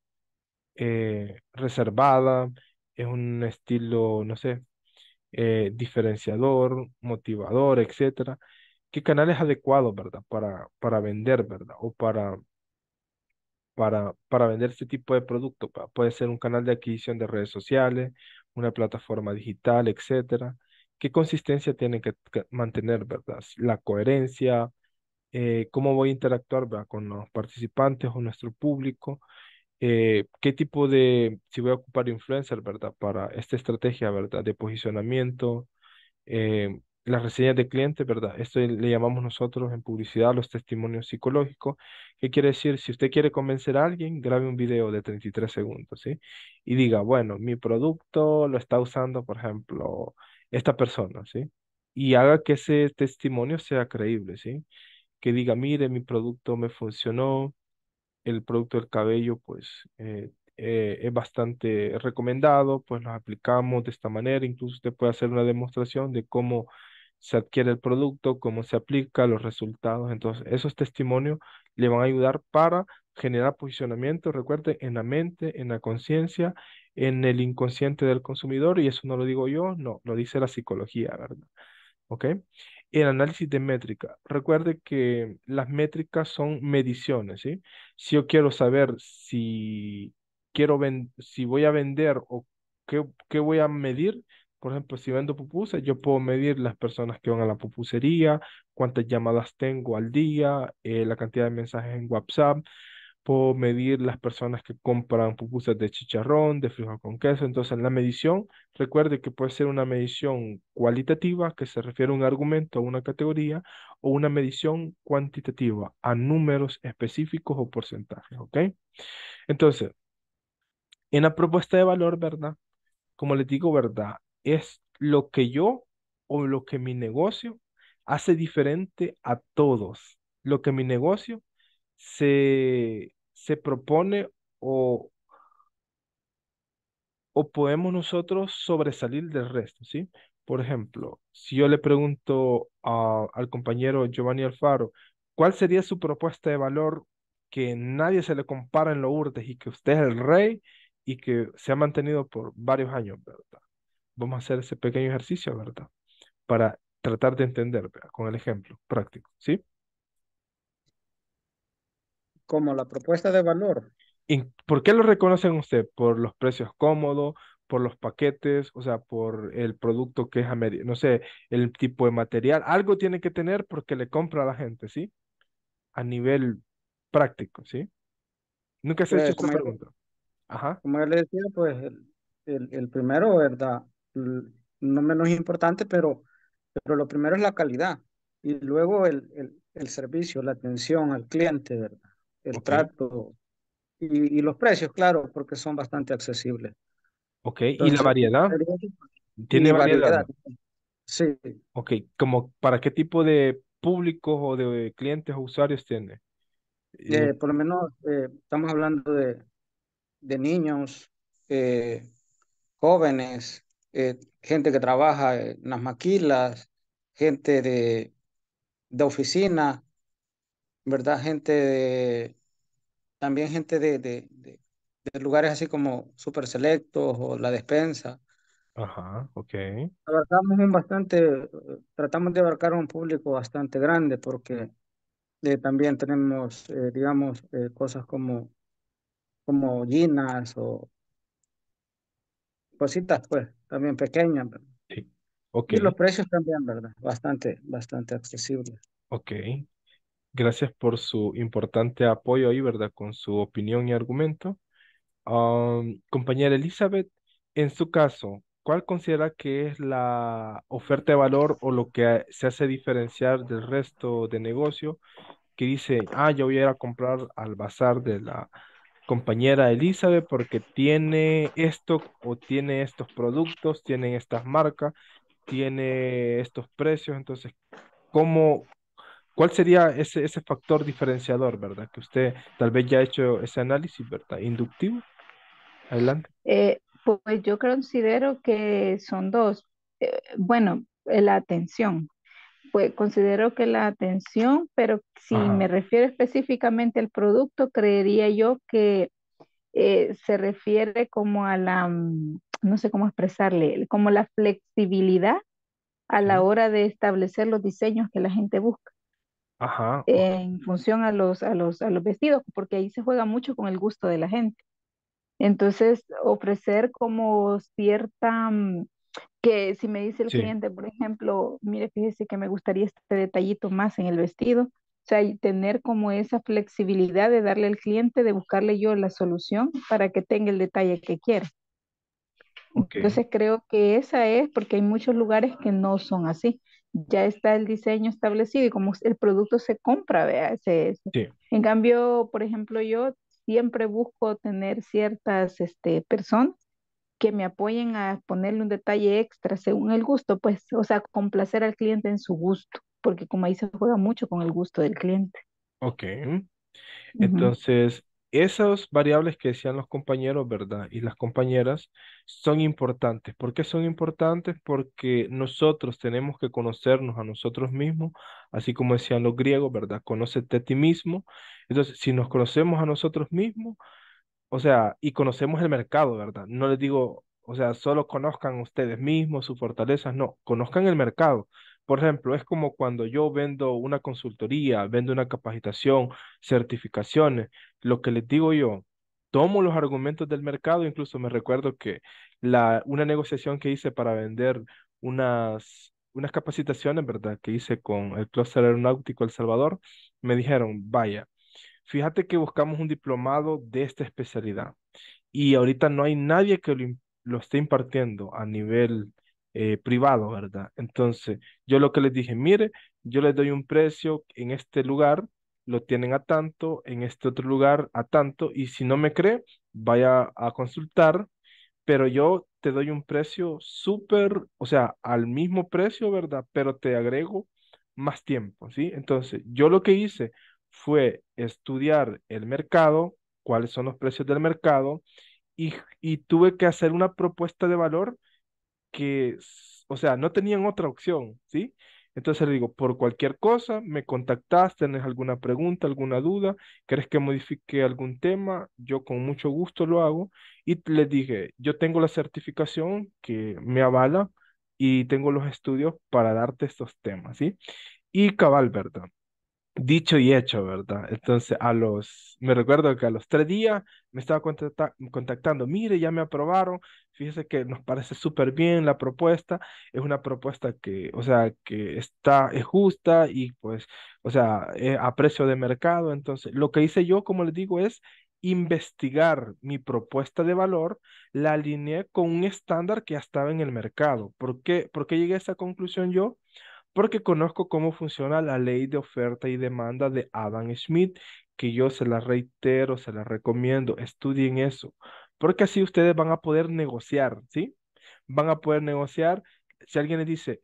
eh, reservada? es un estilo, no sé, eh, diferenciador, motivador, etcétera. ¿Qué canal es adecuado, verdad? Para, para vender, ¿verdad? O para, para, para vender este tipo de producto. Puede ser un canal de adquisición de redes sociales, una plataforma digital, etcétera. ¿Qué consistencia tiene que, mantener, verdad? La coherencia, eh, cómo voy a interactuar con los participantes o nuestro público eh, qué tipo de, si voy a ocupar influencer, ¿verdad? Para esta estrategia, ¿verdad? De posicionamiento, eh, las reseñas de clientes, ¿verdad? Esto le llamamos nosotros en publicidad los testimonios psicológicos. ¿Qué quiere decir? Si usted quiere convencer a alguien, grabe un video de 33 segundos, ¿sí? Y diga, bueno, mi producto lo está usando, por ejemplo, esta persona, ¿sí? Y haga que ese testimonio sea creíble, ¿sí? Que diga, mire, mi producto me funcionó, el producto del cabello pues eh, eh, es bastante recomendado, pues lo aplicamos de esta manera, incluso usted puede hacer una demostración de cómo se adquiere el producto, cómo se aplica, los resultados. Entonces, esos testimonios le van a ayudar para generar posicionamiento, recuerde, en la mente, en la conciencia, en el inconsciente del consumidor, y eso no lo digo yo, no, lo dice la psicología, ¿verdad? ¿Ok? el análisis de métrica. Recuerde que las métricas son mediciones, ¿sí? Si yo quiero saber si quiero si voy a vender o qué, voy a medir, por ejemplo, si vendo pupusas, yo puedo medir las personas que van a la pupusería, cuántas llamadas tengo al día, eh, la cantidad de mensajes en WhatsApp puedo medir las personas que compran pupusas de chicharrón, de frijol con queso. Entonces, la medición, recuerde que puede ser una medición cualitativa, que se refiere a un argumento, a una categoría, o una medición cuantitativa, a números específicos o porcentajes, ¿ok? Entonces, en la propuesta de valor, ¿verdad? Como les digo, ¿verdad? Es lo que yo o lo que mi negocio hace diferente a todos. Lo que mi negocio se se propone o, o podemos nosotros sobresalir del resto, ¿sí? Por ejemplo, si yo le pregunto al compañero Giovanni Alfaro, ¿cuál sería su propuesta de valor que nadie se le compara en los urdes y que usted es el rey y que se ha mantenido por varios años, ¿verdad? Vamos a hacer ese pequeño ejercicio, ¿verdad? Para tratar de entender, ¿verdad? Con el ejemplo práctico, ¿sí? como la propuesta de valor. ¿Y por qué lo reconocen usted? ¿Por los precios cómodos? ¿Por los paquetes? O sea, por el producto que es, a medio, no sé, el tipo de material. Algo tiene que tener porque le compra a la gente, ¿sí? A nivel práctico, ¿sí? Nunca se ha hecho esa pues, pregunta. Ajá. Como le decía, pues el, el, primero, ¿verdad? no menos importante, pero, pero lo primero es la calidad y luego el, el servicio, la atención al cliente, ¿verdad? el trato y, los precios, claro, porque son bastante accesibles. Ok, ¿y la variedad? ¿Tiene variedad? Sí. Ok, ¿como para qué tipo de público o de clientes o usuarios tiene? Eh, eh, por lo menos eh, estamos hablando de, de niños, jóvenes, gente que trabaja en las maquilas, gente de, de oficina, ¿verdad? Gente de, también gente de, de, lugares así como super selectos o la despensa. Ajá, ok. un bastante, tratamos de abarcar un público bastante grande porque eh, también tenemos, eh, digamos, eh, cosas como, como ginas o cositas, pues, también pequeñas. Sí, ok. Y los precios también, ¿verdad? Bastante, bastante accesibles. Ok, Gracias por su importante apoyo ahí, ¿verdad? Con su opinión y argumento. compañera Elizabeth, en su caso, ¿cuál considera que es la oferta de valor o lo que se hace diferenciar del resto de negocio que dice, ah, yo voy a ir a comprar al bazar de la compañera Elizabeth porque tiene esto o tiene estos productos, tienen estas marcas, tiene estos precios, entonces, ¿cómo, ¿Cuál sería ese, factor diferenciador, verdad? Que usted tal vez ya ha hecho ese análisis, ¿verdad? Inductivo. Adelante. Eh, pues yo considero que son dos. Eh, bueno, eh, la atención. Pues considero que la atención, pero si me refiero específicamente al producto, creería yo que se refiere como a la, mm, no sé cómo expresarle, como la flexibilidad a la hora de establecer los diseños que la gente busca en función a los, a los, vestidos, porque ahí se juega mucho con el gusto de la gente. Entonces, ofrecer como cierta, mm, que si me dice el cliente, por ejemplo, mire, fíjese que me gustaría este detallito más en el vestido, o sea, tener como esa flexibilidad de darle al cliente, de buscarle yo la solución para que tenga el detalle que quiere. Entonces creo que esa es, porque hay muchos lugares que no son así ya está el diseño establecido y como el producto se compra, vea, en cambio, por ejemplo, yo siempre busco tener ciertas este, personas que me apoyen a ponerle un detalle extra según el gusto, pues, o sea, complacer al cliente en su gusto, porque como ahí se juega mucho con el gusto del cliente. Ok. Entonces, esas variables que decían los compañeros, ¿verdad? Y las compañeras son importantes. ¿Por qué son importantes? Porque nosotros tenemos que conocernos a nosotros mismos, así como decían los griegos, ¿verdad? Conócete a ti mismo. Entonces, si nos conocemos a nosotros mismos, o sea, y conocemos el mercado, ¿verdad? No les digo, o sea, solo conozcan ustedes mismos sus fortalezas, no, conozcan el mercado, por ejemplo, es como cuando yo vendo una consultoría, vendo una capacitación, certificaciones, lo que les digo yo, tomo los argumentos del mercado, incluso me recuerdo que la, una negociación que hice para vender unas, unas capacitaciones, ¿verdad? Que hice con el cluster aeronáutico El Salvador, me dijeron, vaya, fíjate que buscamos un diplomado de esta especialidad y ahorita no hay nadie que lo esté impartiendo a nivel eh, privado, ¿verdad? Entonces, yo lo que les dije, mire, yo les doy un precio en este lugar, lo tienen a tanto, en este otro lugar a tanto, y si no me cree, vaya a consultar, pero yo te doy un precio súper, o sea, al mismo precio, ¿verdad? Pero te agrego más tiempo, ¿sí? Entonces, yo lo que hice fue estudiar el mercado, cuáles son los precios del mercado, y, y tuve que hacer una propuesta de valor que, o sea, no tenían otra opción, ¿sí? Entonces le digo, por cualquier cosa, me contactas, tenés alguna pregunta, alguna duda, ¿Quieres que modifique algún tema, yo con mucho gusto lo hago. Y le dije, yo tengo la certificación que me avala y tengo los estudios para darte estos temas, ¿sí? Y cabal, ¿verdad? dicho y hecho, ¿verdad? Entonces, a los, me recuerdo que a los tres días me estaba contactando, mire, ya me aprobaron, fíjese que nos parece súper bien la propuesta, es una propuesta que, o sea, que está, es justa y pues, o sea, eh, a precio de mercado. Entonces, lo que hice yo, como les digo, es investigar mi propuesta de valor, la alineé con un estándar que ya estaba en el mercado. ¿Por qué, ¿Por qué llegué a esa conclusión yo? porque conozco cómo funciona la ley de oferta y demanda de Adam Smith, que yo se la reitero, se la recomiendo, estudien eso, porque así ustedes van a poder negociar, ¿sí? Van a poder negociar. Si alguien les dice,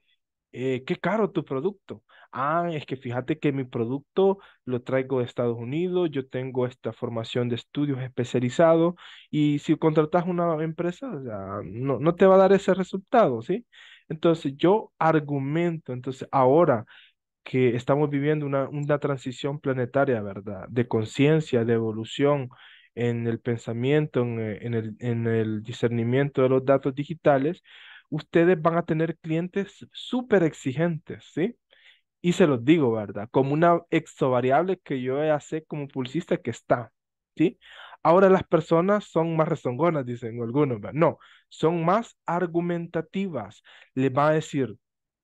eh, qué caro tu producto. Ah, es que fíjate que mi producto lo traigo de Estados Unidos, yo tengo esta formación de estudios especializado, y si contratas una empresa, o no, no te va a dar ese resultado, ¿sí? Entonces yo argumento, entonces ahora que estamos viviendo una, transición planetaria, ¿verdad? De conciencia, de evolución en el pensamiento, eh, en, el, en el discernimiento de los datos digitales, ustedes van a tener clientes súper exigentes, ¿sí? Y se los digo, ¿verdad? Como una variable que yo ya sé como pulsista que está, ¿sí? Ahora las personas son más rezongonas, dicen algunos. No, son más argumentativas. Le va a decir,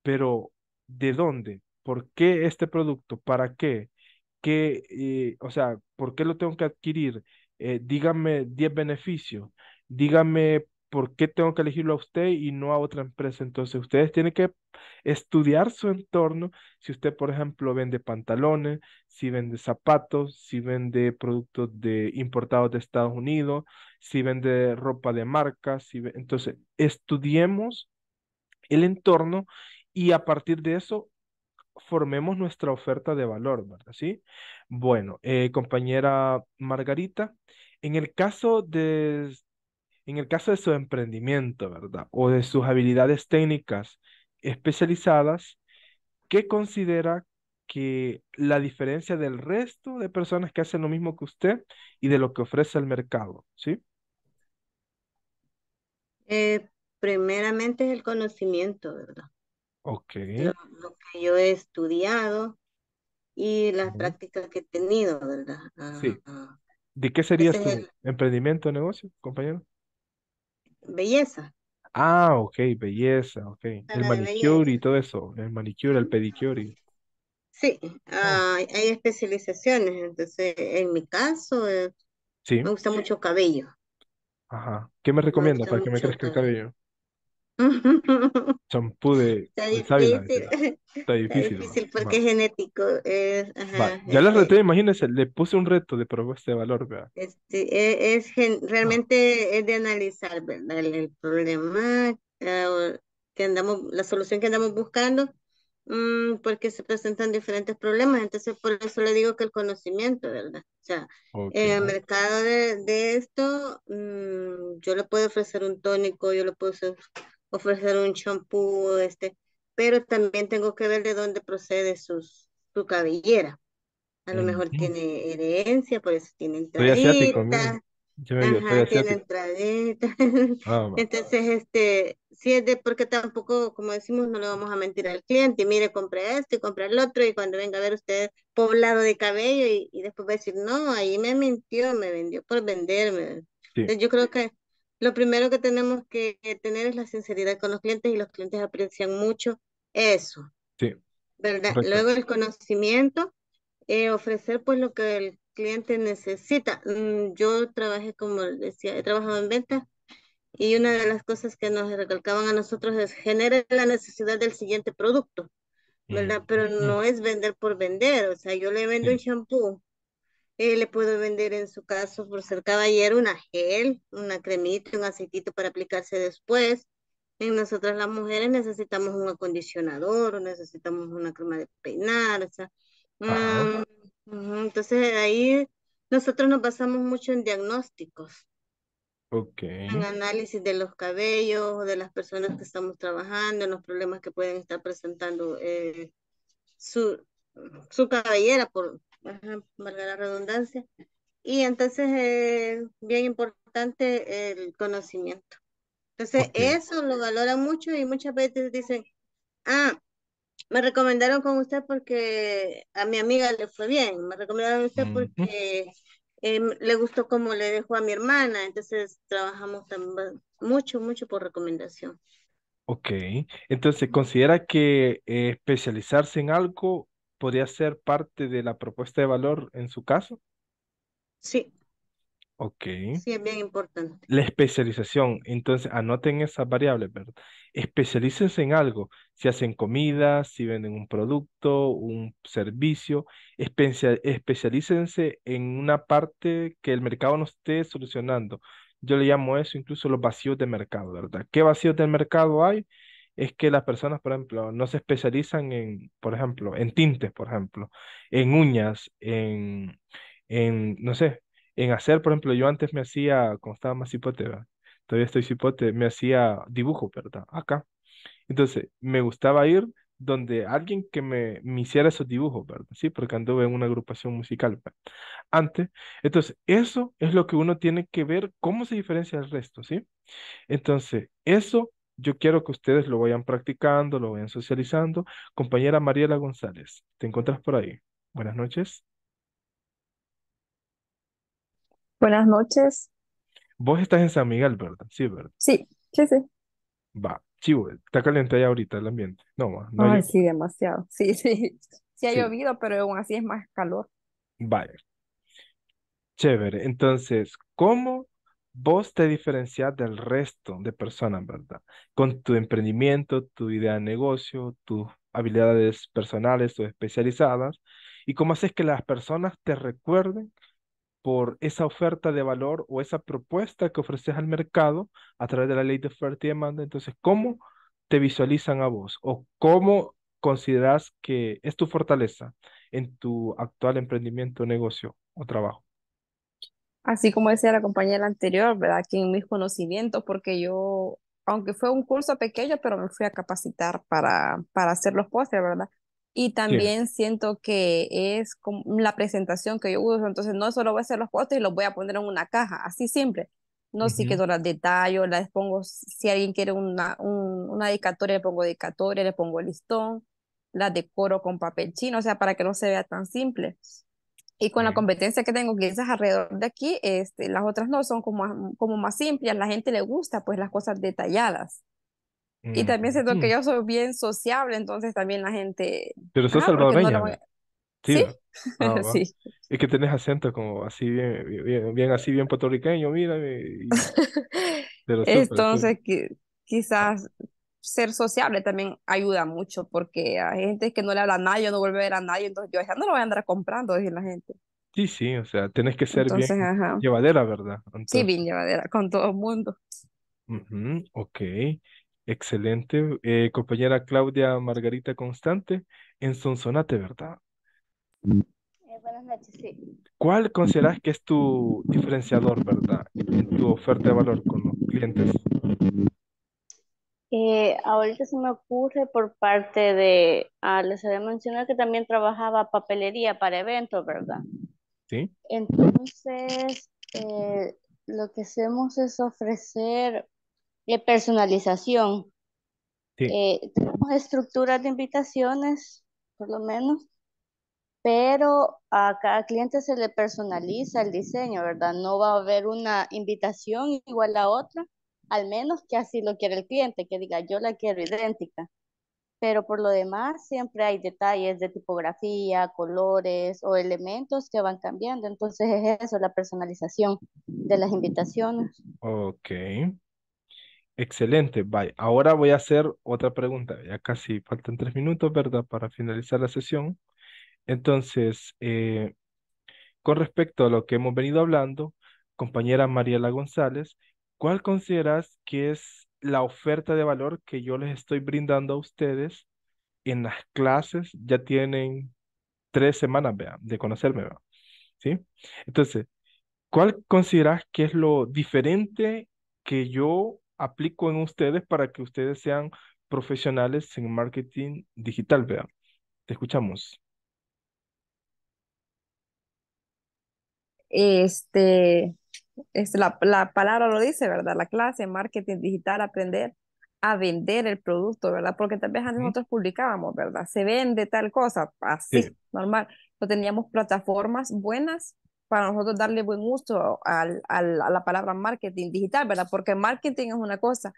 pero ¿de dónde? ¿Por qué este producto? ¿Para qué? ¿Qué eh, o sea, ¿por qué lo tengo que adquirir? Eh, dígame 10 beneficios. Dígame ¿por qué tengo que elegirlo a usted y no a otra empresa? Entonces, ustedes tienen que estudiar su entorno. Si usted, por ejemplo, vende pantalones, si vende zapatos, si vende productos de, importados de Estados Unidos, si vende ropa de marca, si entonces, estudiemos el entorno y a partir de eso formemos nuestra oferta de valor, ¿verdad? ¿Sí? Bueno, eh, compañera Margarita, en el caso de en el caso de su emprendimiento, ¿verdad? O de sus habilidades técnicas especializadas, ¿qué considera que la diferencia del resto de personas que hacen lo mismo que usted y de lo que ofrece el mercado, ¿sí? Eh, primeramente es el conocimiento, ¿verdad? Ok. Lo, que yo he estudiado y las prácticas que he tenido, ¿verdad? Ah, sí. Ah. ¿De qué sería su emprendimiento o negocio, compañero? belleza. Ah, ok, belleza, ok. El manicure y todo eso, el manicure, el pedicure. Sí, ah, hay, especializaciones, entonces en mi caso eh, ¿Sí? me gusta mucho cabello. Ajá, ¿qué me recomienda para que me crezca el cabello? [laughs] Champú de, Está Está difícil. Está difícil porque es genético. ya la reté, imagínense, le puse un reto de propuesta de valor, ¿verdad? Este, e, es, realmente es de analizar, ¿verdad? El, problema eh, que andamos, la solución que andamos buscando, mm, porque se presentan diferentes problemas. Entonces, por eso le digo que el conocimiento, ¿verdad? O sea, el mercado de, esto, mm, yo le puedo ofrecer un tónico, yo le puedo ofrecer un champú, este, pero también tengo que ver de dónde procede sus, su cabellera. A lo mejor tiene herencia, por eso tiene entradita. [laughs] Ah, Entonces, este, si es de, porque tampoco, como decimos, no le vamos a mentir al cliente. Mire, compré esto y compré el otro, y cuando venga a ver usted poblado de cabello, y, después va a decir, no, ahí me mintió, me vendió por venderme. yo creo que lo primero que tenemos que tener es la sinceridad con los clientes y los clientes aprecian mucho eso. Sí. ¿Verdad? Luego el conocimiento, eh, ofrecer pues lo que el cliente necesita. Mm, yo trabajé, como decía, he trabajado en ventas y una de las cosas que nos recalcaban a nosotros es generar la necesidad del siguiente producto, ¿verdad? Mm, Pero mm. no es vender por vender, o sea, yo le vendo un shampoo eh, le puedo vender en su caso, por ser caballero, una gel, una cremita, un aceitito para aplicarse después. En nosotras las mujeres necesitamos un acondicionador, necesitamos una crema de peinar, o sea, mm, entonces ahí nosotros nos basamos mucho en diagnósticos. Okay. En análisis de los cabellos, de las personas que estamos trabajando, en los problemas que pueden estar presentando eh, su, su cabellera por, valga la redundancia. Y entonces, es eh, bien importante el conocimiento. Entonces, eso lo valora mucho y muchas veces dicen, ah, me recomendaron con usted porque a mi amiga le fue bien, me recomendaron a usted porque em, le gustó como le dejó a mi hermana, entonces trabajamos mucho, mucho por recomendación. Ok, entonces considera que eh, especializarse en algo podría ser parte de la propuesta de valor en su caso? Sí. Ok. Sí, es bien importante. La especialización. Entonces, anoten esas variables, ¿verdad? Especialícense en algo. Si hacen comida, si venden un producto, un servicio. especialícense en una parte que el mercado no esté solucionando. Yo le llamo eso incluso los vacíos de mercado, ¿verdad? ¿Qué vacíos del mercado hay? es que las personas, por ejemplo, no se especializan en, por ejemplo, en tintes, por ejemplo, en uñas, en, en no sé, en hacer, por ejemplo, yo antes me hacía, cuando estaba más cipote, todavía estoy cipote, me hacía dibujo, ¿verdad? Acá. Entonces, me gustaba ir donde alguien que me, me hiciera esos dibujos, ¿verdad? Sí, porque anduve en una agrupación musical antes. Entonces, eso es lo que uno tiene que ver, cómo se diferencia del resto, ¿sí? Entonces, eso yo quiero que ustedes lo vayan practicando, lo vayan socializando. Compañera Mariela González, ¿te encuentras por ahí? Buenas noches. Buenas noches. Vos estás en San Miguel, ¿verdad? Sí, ¿verdad? Sí, sí, sí. Va, chivo, está caliente ahí ahorita el ambiente. No, no. Ay, sí, demasiado. Sí, [laughs] sí. Sí ha llovido, pero aún así es más calor. Vale. Chévere. Entonces, ¿cómo vos te diferencias del resto de personas, ¿verdad? Con tu emprendimiento, tu idea de negocio, tus habilidades personales o especializadas, y cómo haces que las personas te recuerden por esa oferta de valor o esa propuesta que ofreces al mercado a través de la ley de oferta y demanda. Entonces, ¿cómo te visualizan a vos o cómo consideras que es tu fortaleza en tu actual emprendimiento, negocio o trabajo? Así como decía la compañera anterior, ¿verdad? Que en mis conocimientos, porque yo, aunque fue un curso pequeño, pero me fui a capacitar para, para hacer los postres, ¿verdad? Y también siento que es como la presentación que yo uso, entonces no solo voy a hacer los postres y los voy a poner en una caja, así simple. No, sé -huh. sí que las las pongo, si alguien quiere una, un, una dedicatoria, le pongo dedicatoria, le pongo listón, la decoro con papel chino, o sea, para que no se vea tan simple. Y con la competencia que tengo quizás alrededor de aquí, este, las otras no son como, como más simples, la gente le gusta pues las cosas detalladas. Y también siento que mm. yo soy bien sociable, entonces también la gente... Pero sos ah, salvadoreña. Sí. ¿Sí? Es ah, [laughs] que tenés acento como así bien, bien, bien así bien puertorriqueño, mira. [laughs] entonces, quizás ser sociable también ayuda mucho, porque hay gente que no le habla a nadie, no vuelve a ver a nadie, entonces yo ya no lo voy a andar comprando, decir la gente. Sí, sí, o sea, tenés que ser bien llevadera, ¿verdad? Sí, bien llevadera, con todo el mundo. ok, excelente. Eh, compañera Claudia Margarita Constante, en Sonsonate, ¿verdad? Eh, buenas noches, sí. ¿Cuál consideras que es tu diferenciador, verdad, en tu oferta de valor con los clientes? Eh, ahorita se me ocurre por parte de, ah, les había mencionado que también trabajaba papelería para eventos, ¿verdad? Sí. Entonces, eh, lo que hacemos es ofrecer eh, personalización. Sí. tenemos estructuras de invitaciones, por lo menos, pero a cada cliente se le personaliza el diseño, ¿verdad? No va a haber una invitación igual a otra, al menos que así lo quiera el cliente, que diga yo la quiero idéntica. Pero por lo demás siempre hay detalles de tipografía, colores o elementos que van cambiando. Entonces es eso, la personalización de las invitaciones. Ok. Excelente, bye. Ahora voy a hacer otra pregunta. Ya casi faltan tres minutos, ¿verdad? Para finalizar la sesión. Entonces, eh, con respecto a lo que hemos venido hablando, compañera Mariela González ¿cuál consideras que es la oferta de valor que yo les estoy brindando a ustedes en las clases? Ya tienen tres semanas vean de conocerme, vean. ¿sí? Entonces, ¿cuál consideras que es lo diferente que yo aplico en ustedes para que ustedes sean profesionales en marketing digital, vean? Te escuchamos. Este, es este, la, la palabra lo dice, ¿verdad? La clase, marketing digital, aprender a vender el producto, ¿verdad? Porque tal vez antes nosotros publicábamos, ¿verdad? Se vende tal cosa, así, normal. No teníamos plataformas buenas para nosotros darle buen uso al, a la palabra marketing digital, ¿verdad? Porque marketing es una cosa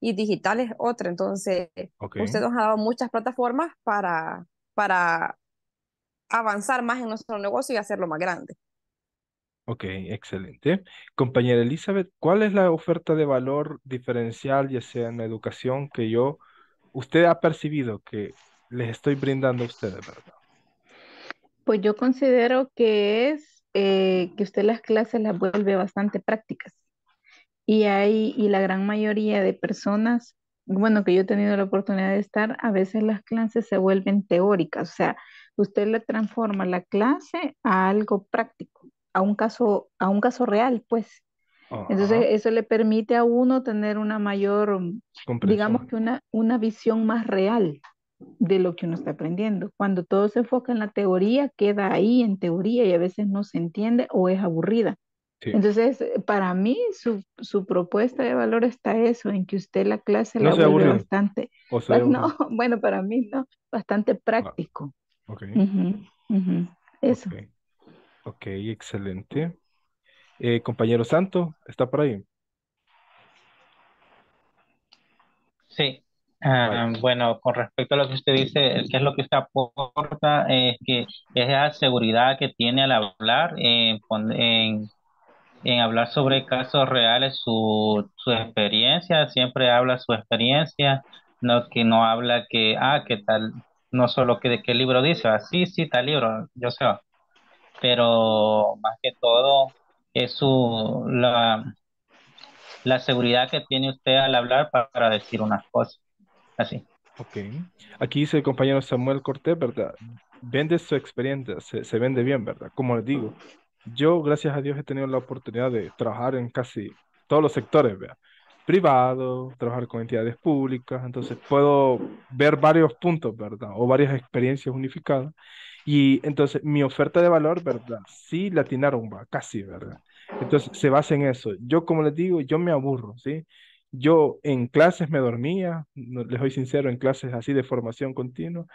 y digital es otra. Entonces, usted nos ha dado muchas plataformas para, para avanzar más en nuestro negocio y hacerlo más grande. Ok, excelente. Compañera Elizabeth, ¿cuál es la oferta de valor diferencial, ya sea en la educación, que yo, usted ha percibido que les estoy brindando a ustedes, verdad? Pues yo considero que es eh, que usted las clases las vuelve bastante prácticas. Y ahí y la gran mayoría de personas, bueno, que yo he tenido la oportunidad de estar, a veces las clases se vuelven teóricas, o sea, usted le transforma la clase a algo práctico a un caso, a un caso real, pues. Entonces, eso le permite a uno tener una mayor, digamos que una, una visión más real de lo que uno está aprendiendo. Cuando todo se enfoca en la teoría, queda ahí en teoría y a veces no se entiende o es aburrida. Entonces, para mí, su, propuesta de valor está eso, en que usted la clase la aburre bastante, pues, no, [laughs] bueno, para mí no, bastante ah, práctico. eso. Ok, excelente. Eh, compañero Santo, ¿está por ahí? Sí. Ah, bueno, con respecto a lo que usted dice, ¿qué es lo que usted aporta? Es que es la seguridad que tiene al hablar, en, hablar sobre casos reales, su, experiencia, siempre habla su experiencia, no que no habla que, ah, ¿qué tal, no solo que de qué libro dice, así ah, sí, sí, tal libro, yo sé, pero más que todo es su, la, la seguridad que tiene usted al hablar para, decir unas cosas. Así. Ok. Aquí dice el compañero Samuel Cortés, ¿verdad? Vende su experiencia, se, se vende bien, ¿verdad? Como les digo, yo, gracias a Dios, he tenido la oportunidad de trabajar en casi todos los sectores, ¿verdad? privado, trabajar con entidades públicas, entonces puedo ver varios puntos, ¿verdad? O varias experiencias unificadas. Y entonces mi oferta de valor, ¿verdad? Sí, latinarumba va, casi, ¿verdad? Entonces se basa en eso. Yo, como les digo, yo me aburro, ¿sí? Yo en clases me dormía, les soy sincero, en clases así de formación continua,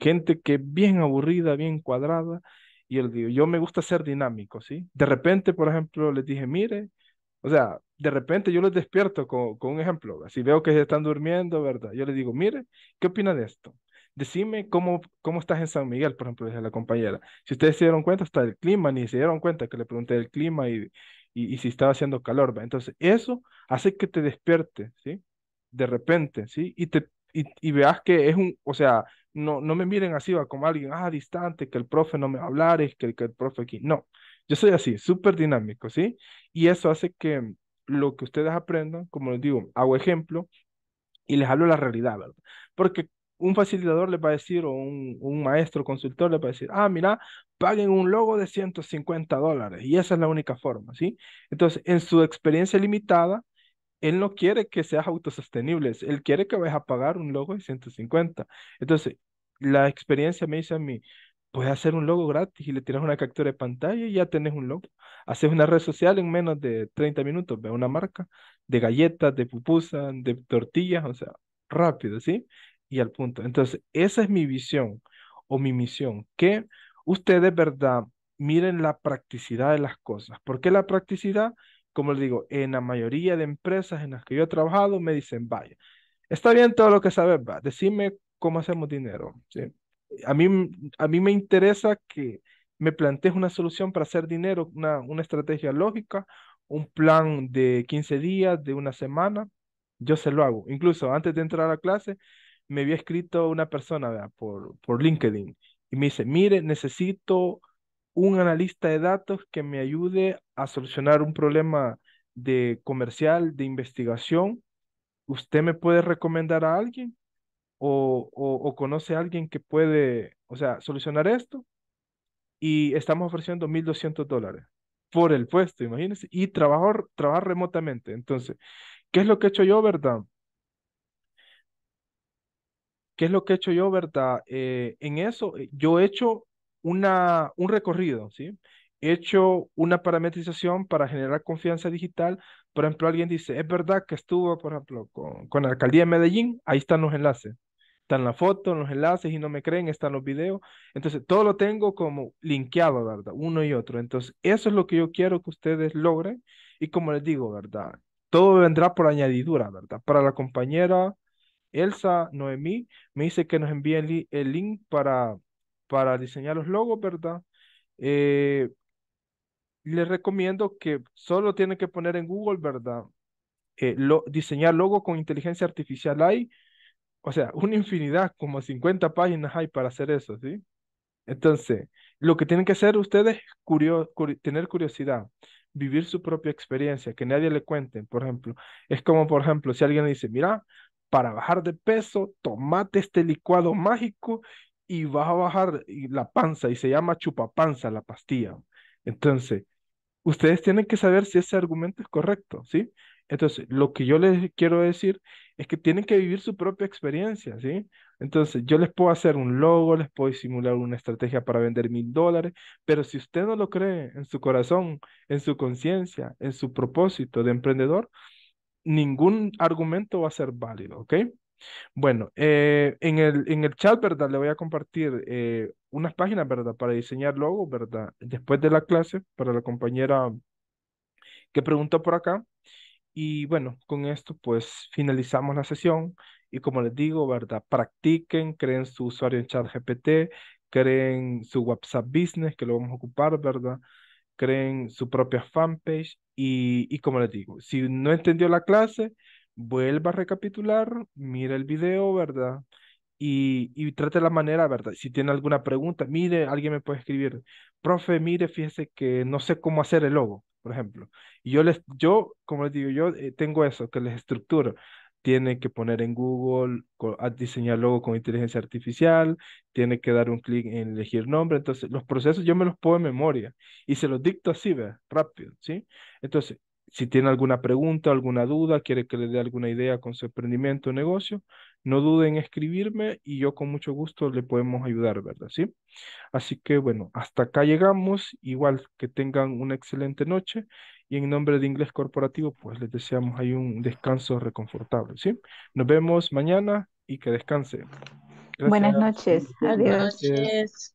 gente que bien aburrida, bien cuadrada, y el digo, yo me gusta ser dinámico, ¿sí? De repente, por ejemplo, les dije, mire, o sea, de repente yo los despierto con, un ejemplo. Si veo que están durmiendo, ¿verdad? Yo les digo, mire, ¿qué opina de esto? Decime cómo, cómo estás en San Miguel, por ejemplo, dice la compañera. Si ustedes se dieron cuenta, hasta el clima, ni se dieron cuenta que le pregunté el clima y, y, si estaba haciendo calor. ¿verdad? Entonces, eso hace que te despierte, ¿sí? De repente, ¿sí? Y te y, veas que es un, o sea, no, no me miren así, va como alguien, ah, distante, que el profe no me va a hablar, que el profe aquí, no, yo soy así, súper dinámico, ¿sí? Y eso hace que lo que ustedes aprendan, como les digo, hago ejemplo y les hablo la realidad, ¿verdad? Porque un facilitador le va a decir, o un, un, maestro consultor le va a decir, ah, mira, paguen un logo de 150 dólares y esa es la única forma, ¿sí? Entonces, en su experiencia limitada, él no quiere que seas autosostenible, él quiere que vayas a pagar un logo de 150. Entonces, la experiencia me dice a mí, puedes hacer un logo gratis y le tiras una captura de pantalla y ya tenés un logo. Haces una red social en menos de 30 minutos, ve una marca de galletas, de pupusas, de tortillas, o sea, rápido, ¿sí? Y al punto. Entonces, esa es mi visión o mi misión, que ustedes, ¿verdad? Miren la practicidad de las cosas. ¿Por qué la practicidad? Como les digo, en la mayoría de empresas en las que yo he trabajado me dicen, vaya, está bien todo lo que sabes, va, decime cómo hacemos dinero, ¿sí? a mí, a mí me interesa que me plantees una solución para hacer dinero, una, estrategia lógica, un plan de 15 días, de una semana, yo se lo hago. Incluso antes de entrar a clase, me había escrito una persona por, por LinkedIn y me dice, mire, necesito un analista de datos que me ayude a solucionar un problema de comercial, de investigación. ¿Usted me puede recomendar a alguien? o, conoce a alguien que puede, o sea, solucionar esto y estamos ofreciendo 1.200 dólares por el puesto, imagínense, y trabajar, trabajar remotamente. Entonces, ¿qué es lo que he hecho yo, verdad? ¿Qué es lo que he hecho yo, verdad? Eh, en eso, eh, yo he hecho una, un recorrido, ¿sí? He hecho una parametrización para generar confianza digital. Por ejemplo, alguien dice, es verdad que estuvo, por ejemplo, con, con la alcaldía de Medellín, ahí están los enlaces están las fotos, los enlaces y no me creen, están los videos. Entonces, todo lo tengo como linkeado, ¿verdad? Uno y otro. Entonces, eso es lo que yo quiero que ustedes logren. Y como les digo, ¿verdad? Todo vendrá por añadidura, ¿verdad? Para la compañera Elsa Noemí, me dice que nos envíe el, link para, para diseñar los logos, ¿verdad? Eh, les recomiendo que solo tienen que poner en Google, ¿verdad? Eh, lo, diseñar logo con inteligencia artificial ahí o sea, una infinidad, como 50 páginas hay para hacer eso, ¿sí? Entonces, lo que tienen que hacer ustedes es tener curiosidad, vivir su propia experiencia, que nadie le cuente, por ejemplo. Es como, por ejemplo, si alguien dice, mira, para bajar de peso, tomate este licuado mágico y vas a bajar la panza y se llama chupapanza la pastilla. Entonces, ustedes tienen que saber si ese argumento es correcto, ¿sí? Entonces, lo que yo les quiero decir es que tienen que vivir su propia experiencia, ¿sí? Entonces, yo les puedo hacer un logo, les puedo simular una estrategia para vender mil dólares, pero si usted no lo cree en su corazón, en su conciencia, en su propósito de emprendedor, ningún argumento va a ser válido, ¿ok? Bueno, eh, en, el, en el chat, ¿verdad? Le voy a compartir eh, unas páginas, ¿verdad? Para diseñar logo, ¿verdad? Después de la clase, para la compañera que preguntó por acá. Y bueno, con esto pues finalizamos la sesión y como les digo, ¿verdad? Practiquen, creen su usuario en GPT, creen su WhatsApp Business que lo vamos a ocupar, ¿verdad? Creen su propia fanpage y, y como les digo, si no entendió la clase, vuelva a recapitular, mire el video, ¿verdad? Y, y, trate la manera, ¿verdad? Si tiene alguna pregunta, mire, alguien me puede escribir, profe, mire, fíjese que no sé cómo hacer el logo por ejemplo. yo, les, yo como les digo, yo eh, tengo eso, que les estructuro. Tiene que poner en Google, con, diseñar logo con inteligencia artificial, tiene que dar un clic en elegir nombre. Entonces, los procesos yo me los puedo en memoria y se los dicto así, ¿ve? rápido, ¿sí? Entonces, si tiene alguna pregunta, alguna duda, quiere que le dé alguna idea con su emprendimiento o negocio, no duden en escribirme y yo con mucho gusto le podemos ayudar, ¿verdad? ¿Sí? Así que bueno, hasta acá llegamos. Igual que tengan una excelente noche y en nombre de Inglés Corporativo, pues les deseamos ahí un descanso reconfortable, ¿sí? Nos vemos mañana y que descanse. Buenas noches. Adiós.